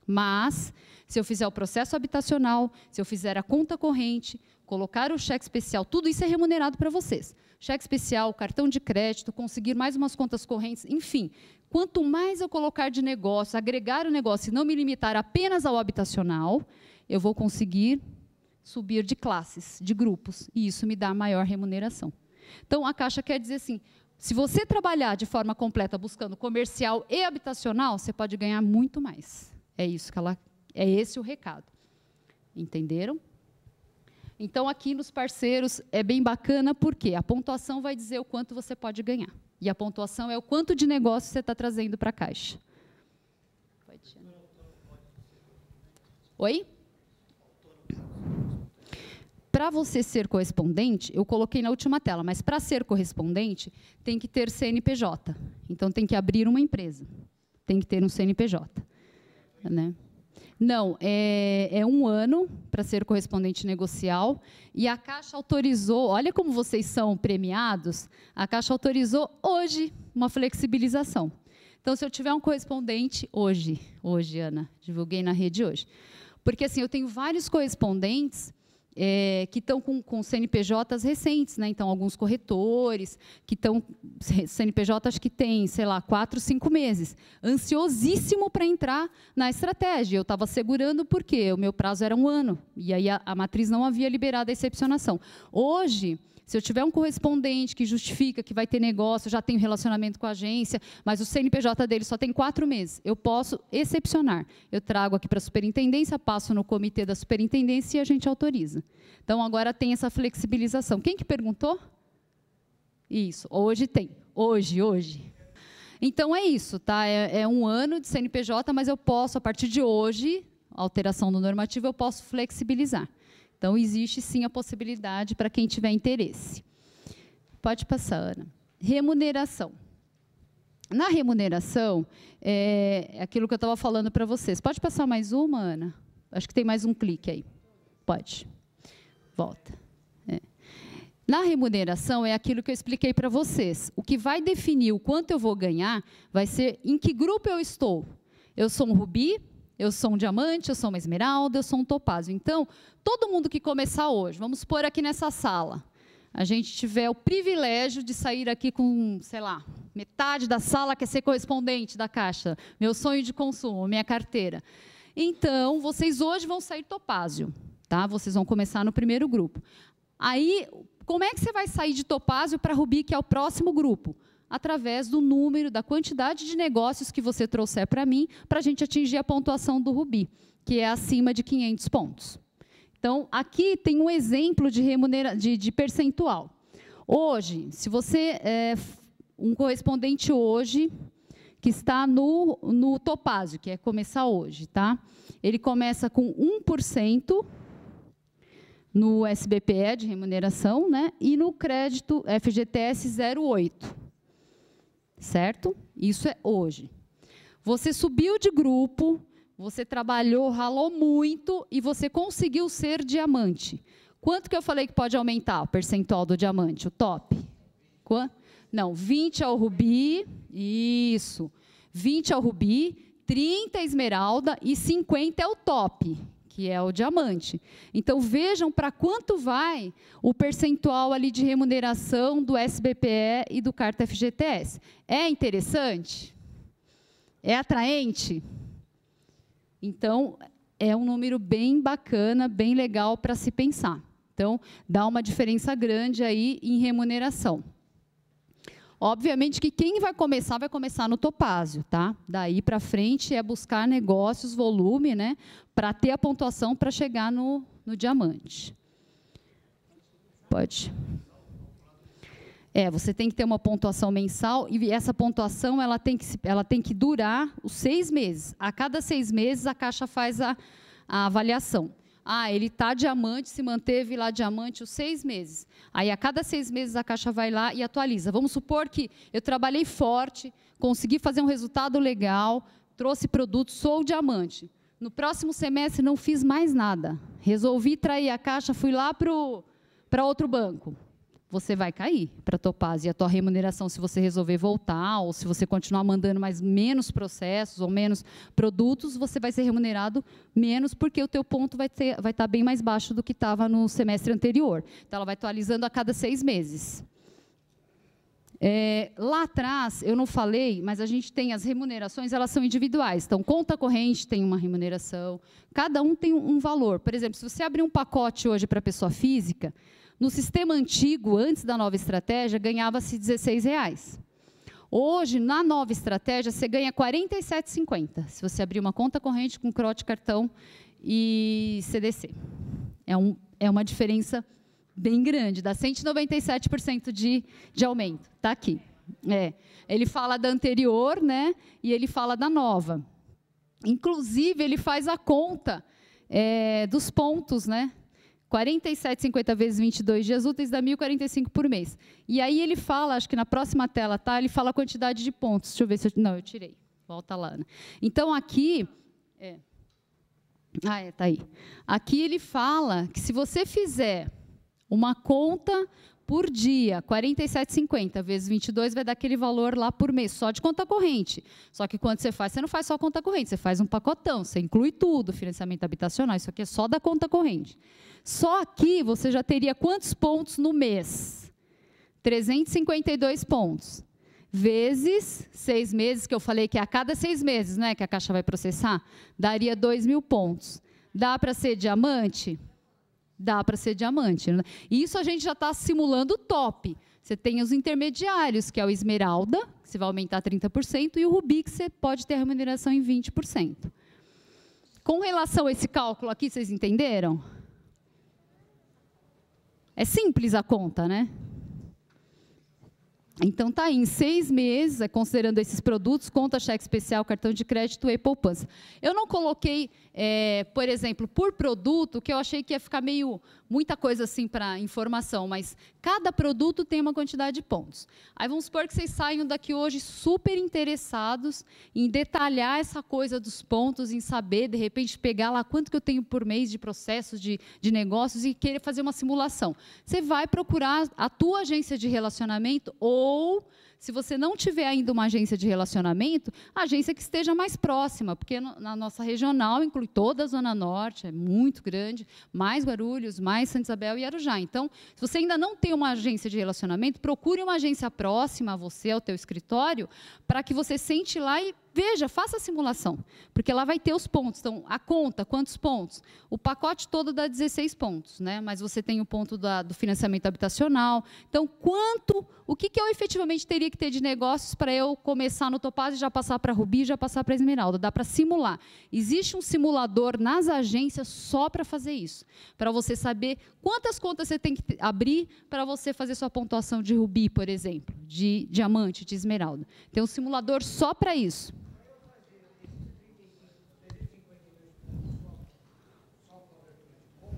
Mas, se eu fizer o processo habitacional, se eu fizer a conta corrente, colocar o cheque especial, tudo isso é remunerado para vocês cheque especial, cartão de crédito, conseguir mais umas contas correntes, enfim. Quanto mais eu colocar de negócio, agregar o negócio e não me limitar apenas ao habitacional, eu vou conseguir subir de classes, de grupos, e isso me dá maior remuneração. Então, a Caixa quer dizer assim: se você trabalhar de forma completa buscando comercial e habitacional, você pode ganhar muito mais. É isso que ela é esse o recado. Entenderam? Então, aqui nos parceiros é bem bacana, porque a pontuação vai dizer o quanto você pode ganhar. E a pontuação é o quanto de negócio você está trazendo para a caixa. Oi? Para você ser correspondente, eu coloquei na última tela, mas para ser correspondente, tem que ter CNPJ. Então, tem que abrir uma empresa. Tem que ter um CNPJ. Né? Não, é, é um ano para ser correspondente negocial e a Caixa autorizou, olha como vocês são premiados, a Caixa autorizou hoje uma flexibilização. Então, se eu tiver um correspondente hoje, hoje, Ana, divulguei na rede hoje, porque assim, eu tenho vários correspondentes é, que estão com, com CNPJs recentes, né? Então, alguns corretores que estão CNPJs que têm, sei lá, quatro, cinco meses, ansiosíssimo para entrar na estratégia. Eu estava segurando porque o meu prazo era um ano e aí a, a matriz não havia liberado a excepcionação. Hoje, se eu tiver um correspondente que justifica que vai ter negócio, já tem um relacionamento com a agência, mas o CNPJ dele só tem quatro meses, eu posso excepcionar. Eu trago aqui para a superintendência, passo no comitê da superintendência e a gente autoriza. Então, agora tem essa flexibilização. Quem que perguntou? Isso, hoje tem. Hoje, hoje. Então é isso, tá? É, é, um ano de CNPJ, mas eu posso, a partir de hoje, alteração do normativo, eu posso flexibilizar. Então, existe sim a possibilidade para quem tiver interesse. Pode passar, Ana. Remuneração. Na remuneração, é, é aquilo que eu estava falando para vocês. Pode passar mais uma, Ana? Acho que tem mais um clique aí. Pode. Volta. É. Na remuneração é aquilo que eu expliquei para vocês. O que vai definir o quanto eu vou ganhar vai ser em que grupo eu estou. Eu sou um rubi, eu sou um diamante, eu sou uma esmeralda, eu sou um topázio. Então, todo mundo que começar hoje, vamos pôr aqui nessa sala, a gente tiver o privilégio de sair aqui com, sei lá, metade da sala quer ser correspondente da caixa, meu sonho de consumo, minha carteira. Então, vocês hoje vão sair topázio, tá? Vocês vão começar no primeiro grupo. Aí, como é que você vai sair de topázio para rubi, que é o próximo grupo? através do número, da quantidade de negócios que você trouxer para mim, para a gente atingir a pontuação do Rubi, que é acima de 500 pontos. Então, aqui tem um exemplo de, remunera de, de percentual. Hoje, se você é um correspondente hoje, que está no, no topázio, que é começar hoje, tá? Ele começa com 1% no SBPE de remuneração, né? E no crédito FGTS 08 certo? Isso é hoje. Você subiu de grupo, você trabalhou, ralou muito e você conseguiu ser diamante. Quanto que eu falei que pode aumentar o percentual do diamante, o top? Quanto? Não, 20 é o rubi, isso. 20 é o rubi, 30 é esmeralda e 50 é o top que é o diamante. Então vejam para quanto vai o percentual ali de remuneração do SBPE e do Carta FGTS. É interessante? É atraente? Então é um número bem bacana, bem legal para se pensar. Então dá uma diferença grande aí em remuneração. Obviamente que quem vai começar vai começar no topázio, tá? Daí para frente é buscar negócios, volume, né, para ter a pontuação para chegar no, no diamante. Pode. É, você tem que ter uma pontuação mensal e essa pontuação ela tem que, ela tem que durar os seis meses. A cada seis meses a Caixa faz a, a avaliação. Ah, ele está diamante, se manteve lá diamante os seis meses. Aí a cada seis meses a caixa vai lá e atualiza. Vamos supor que eu trabalhei forte, consegui fazer um resultado legal, trouxe produto, sou diamante. No próximo semestre não fiz mais nada. Resolvi trair a caixa, fui lá para outro banco você vai cair para a Topaz. E a tua remuneração, se você resolver voltar, ou se você continuar mandando mais menos processos ou menos produtos, você vai ser remunerado menos, porque o teu ponto vai, ter, vai estar tá bem mais baixo do que estava no semestre anterior. Então, ela vai atualizando a cada seis meses. É, lá atrás, eu não falei, mas a gente tem as remunerações, elas são individuais. Então, conta corrente tem uma remuneração, cada um tem um valor. Por exemplo, se você abrir um pacote hoje para pessoa física, no sistema antigo, antes da nova estratégia, ganhava-se reais. Hoje, na nova estratégia, você ganha R$ 47,50 se você abrir uma conta corrente com crote, cartão e CDC. É, um, é uma diferença bem grande, dá 197% de, de aumento. Está aqui. É. Ele fala da anterior né, e ele fala da nova. Inclusive, ele faz a conta é, dos pontos né, 47, 50 vezes 22 dias úteis dá 1.045 por mês. E aí ele fala, acho que na próxima tela, tá? Ele fala a quantidade de pontos. Deixa eu ver se eu, não, eu tirei. Volta lá. Né? Então aqui é. Ah, é, tá aí. Aqui ele fala que se você fizer uma conta por dia, 47,50 vezes 22 vai dar aquele valor lá por mês, só de conta corrente. Só que quando você faz, você não faz só conta corrente, você faz um pacotão, você inclui tudo, financiamento habitacional, isso aqui é só da conta corrente. Só aqui você já teria quantos pontos no mês? 352 pontos. Vezes seis meses, que eu falei que é a cada seis meses né, que a Caixa vai processar, daria 2 mil pontos. Dá para ser diamante? dá para ser diamante. Né? Isso a gente já está simulando top. Você tem os intermediários, que é o esmeralda, que você vai aumentar 30%, e o rubi, que você pode ter a remuneração em 20%. Com relação a esse cálculo aqui, vocês entenderam? É simples a conta, né? Então tá aí, em seis meses, é, considerando esses produtos, conta, cheque especial, cartão de crédito e poupança. Eu não coloquei, é, por exemplo, por produto, que eu achei que ia ficar meio muita coisa assim para informação, mas cada produto tem uma quantidade de pontos. Aí vamos supor que vocês saiam daqui hoje super interessados em detalhar essa coisa dos pontos, em saber, de repente, pegar lá quanto que eu tenho por mês de processos, de, de negócios e querer fazer uma simulação. Você vai procurar a tua agência de relacionamento ou se você não tiver ainda uma agência de relacionamento, a agência que esteja mais próxima, porque na nossa regional inclui toda a Zona Norte, é muito grande, mais Guarulhos, mais Santa Isabel e Arujá. Então, se você ainda não tem uma agência de relacionamento, procure uma agência próxima a você, ao teu escritório, para que você sente lá e veja, faça a simulação, porque lá vai ter os pontos. Então, a conta, quantos pontos? O pacote todo dá 16 pontos, né? mas você tem o ponto da, do financiamento habitacional. Então, quanto, o que, que eu efetivamente teria que ter de negócios para eu começar no Topaz e já passar para Rubi, já passar para Esmeralda? Dá para simular. Existe um simulador nas agências só para fazer isso, para você saber quantas contas você tem que abrir para você fazer sua pontuação de Rubi, por exemplo, de diamante, de Esmeralda. Tem um simulador só para isso.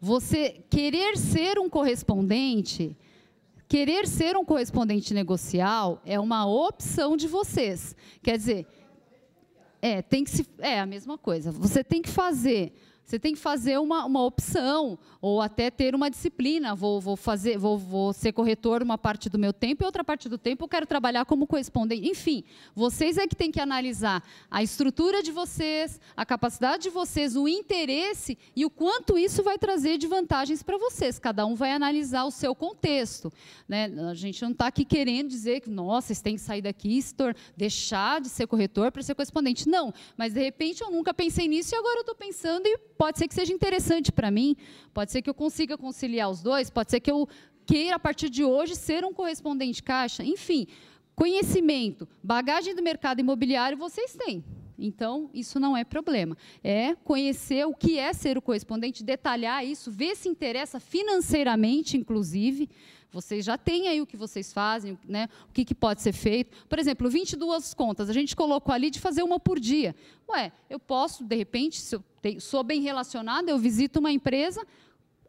Você querer ser um correspondente, querer ser um correspondente negocial é uma opção de vocês. Quer dizer, é, tem que se, é a mesma coisa. Você tem que fazer você tem que fazer uma, uma opção, ou até ter uma disciplina. Vou, vou, fazer, vou, vou ser corretor uma parte do meu tempo e outra parte do tempo eu quero trabalhar como correspondente. Enfim, vocês é que têm que analisar a estrutura de vocês, a capacidade de vocês, o interesse e o quanto isso vai trazer de vantagens para vocês. Cada um vai analisar o seu contexto. Né? A gente não está aqui querendo dizer que, nossa, vocês têm que sair daqui e deixar de ser corretor para ser correspondente. Não, mas de repente eu nunca pensei nisso e agora eu estou pensando e pode ser que seja interessante para mim, pode ser que eu consiga conciliar os dois, pode ser que eu queira, a partir de hoje, ser um correspondente caixa. Enfim, conhecimento, bagagem do mercado imobiliário vocês têm. Então, isso não é problema. É conhecer o que é ser o correspondente, detalhar isso, ver se interessa financeiramente, inclusive. Vocês já têm aí o que vocês fazem, né? o que, que pode ser feito. Por exemplo, 22 contas, a gente colocou ali de fazer uma por dia. Ué, eu posso, de repente, se eu tenho, sou bem relacionado, eu visito uma empresa,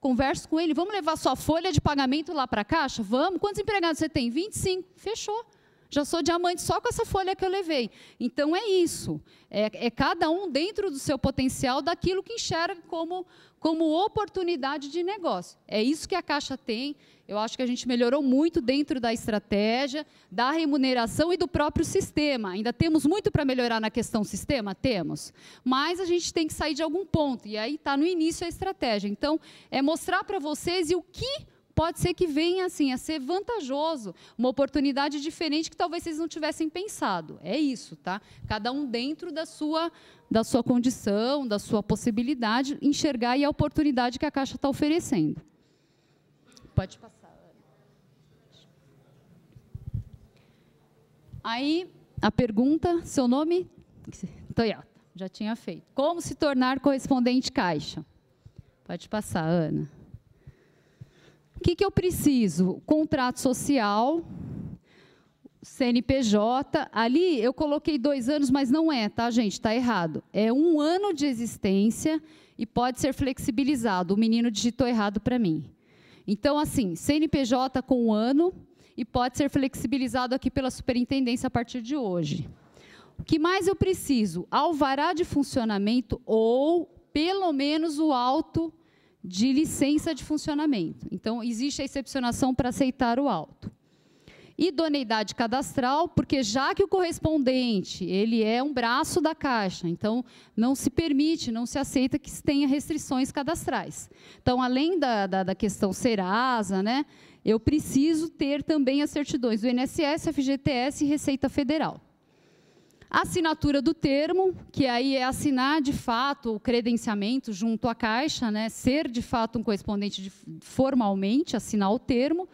converso com ele, vamos levar sua folha de pagamento lá para a caixa? Vamos. Quantos empregados você tem? 25. Fechou. Já sou diamante só com essa folha que eu levei. Então é isso. É, é cada um dentro do seu potencial daquilo que enxerga como como oportunidade de negócio. É isso que a Caixa tem. Eu acho que a gente melhorou muito dentro da estratégia, da remuneração e do próprio sistema. Ainda temos muito para melhorar na questão sistema? Temos. Mas a gente tem que sair de algum ponto. E aí está no início a estratégia. Então, é mostrar para vocês e o que pode ser que venha assim a ser vantajoso, uma oportunidade diferente que talvez vocês não tivessem pensado. É isso, tá? Cada um dentro da sua da sua condição, da sua possibilidade, enxergar a oportunidade que a Caixa está oferecendo. Pode passar. Ana. Aí, a pergunta, seu nome? Toyota, já tinha feito. Como se tornar correspondente Caixa? Pode passar, Ana. O que, que eu preciso? Contrato social, CNPJ. Ali eu coloquei dois anos, mas não é, tá, gente? Está errado. É um ano de existência e pode ser flexibilizado. O menino digitou errado para mim. Então, assim, CNPJ com um ano e pode ser flexibilizado aqui pela superintendência a partir de hoje. O que mais eu preciso? Alvará de funcionamento ou, pelo menos, o auto de licença de funcionamento. Então, existe a excepcionação para aceitar o auto. Idoneidade cadastral, porque já que o correspondente ele é um braço da Caixa, então não se permite, não se aceita que tenha restrições cadastrais. Então, além da, da, da questão Serasa, né, eu preciso ter também as certidões do INSS, FGTS e Receita Federal assinatura do termo, que aí é assinar de fato o credenciamento junto à Caixa, né, ser de fato um correspondente de, formalmente, assinar o termo,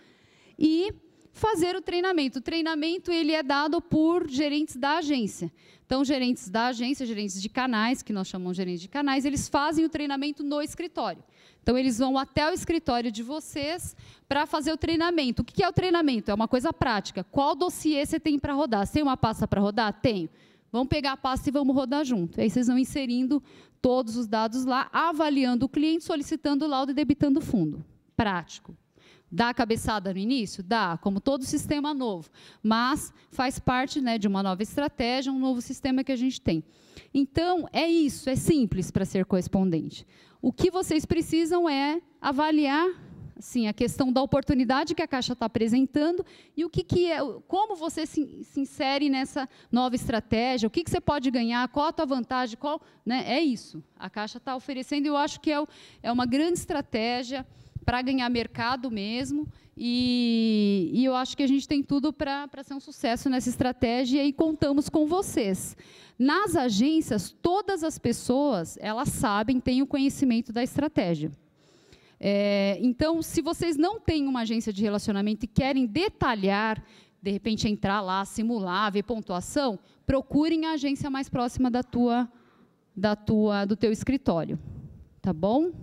e fazer o treinamento. O treinamento ele é dado por gerentes da agência. Então, gerentes da agência, gerentes de canais, que nós chamamos de gerentes de canais, eles fazem o treinamento no escritório. Então, eles vão até o escritório de vocês para fazer o treinamento. O que é o treinamento? É uma coisa prática. Qual dossiê você tem para rodar? Você tem uma pasta para rodar? Tenho. Vamos pegar a pasta e vamos rodar junto. Aí vocês vão inserindo todos os dados lá, avaliando o cliente, solicitando o laudo e debitando o fundo. Prático. Dá a cabeçada no início? Dá, como todo sistema novo. Mas faz parte né, de uma nova estratégia, um novo sistema que a gente tem. Então, é isso, é simples para ser correspondente. O que vocês precisam é avaliar assim, a questão da oportunidade que a Caixa está apresentando e o que, que é, como você se, se insere nessa nova estratégia, o que, que você pode ganhar, qual a tua vantagem, qual, né, é isso. A Caixa está oferecendo e eu acho que é, é uma grande estratégia para ganhar mercado mesmo e, e, eu acho que a gente tem tudo para ser um sucesso nessa estratégia e contamos com vocês. Nas agências, todas as pessoas elas sabem, têm o conhecimento da estratégia. É, então, se vocês não têm uma agência de relacionamento e querem detalhar, de repente entrar lá, simular, ver pontuação, procurem a agência mais próxima da tua, da tua, do teu escritório, tá bom?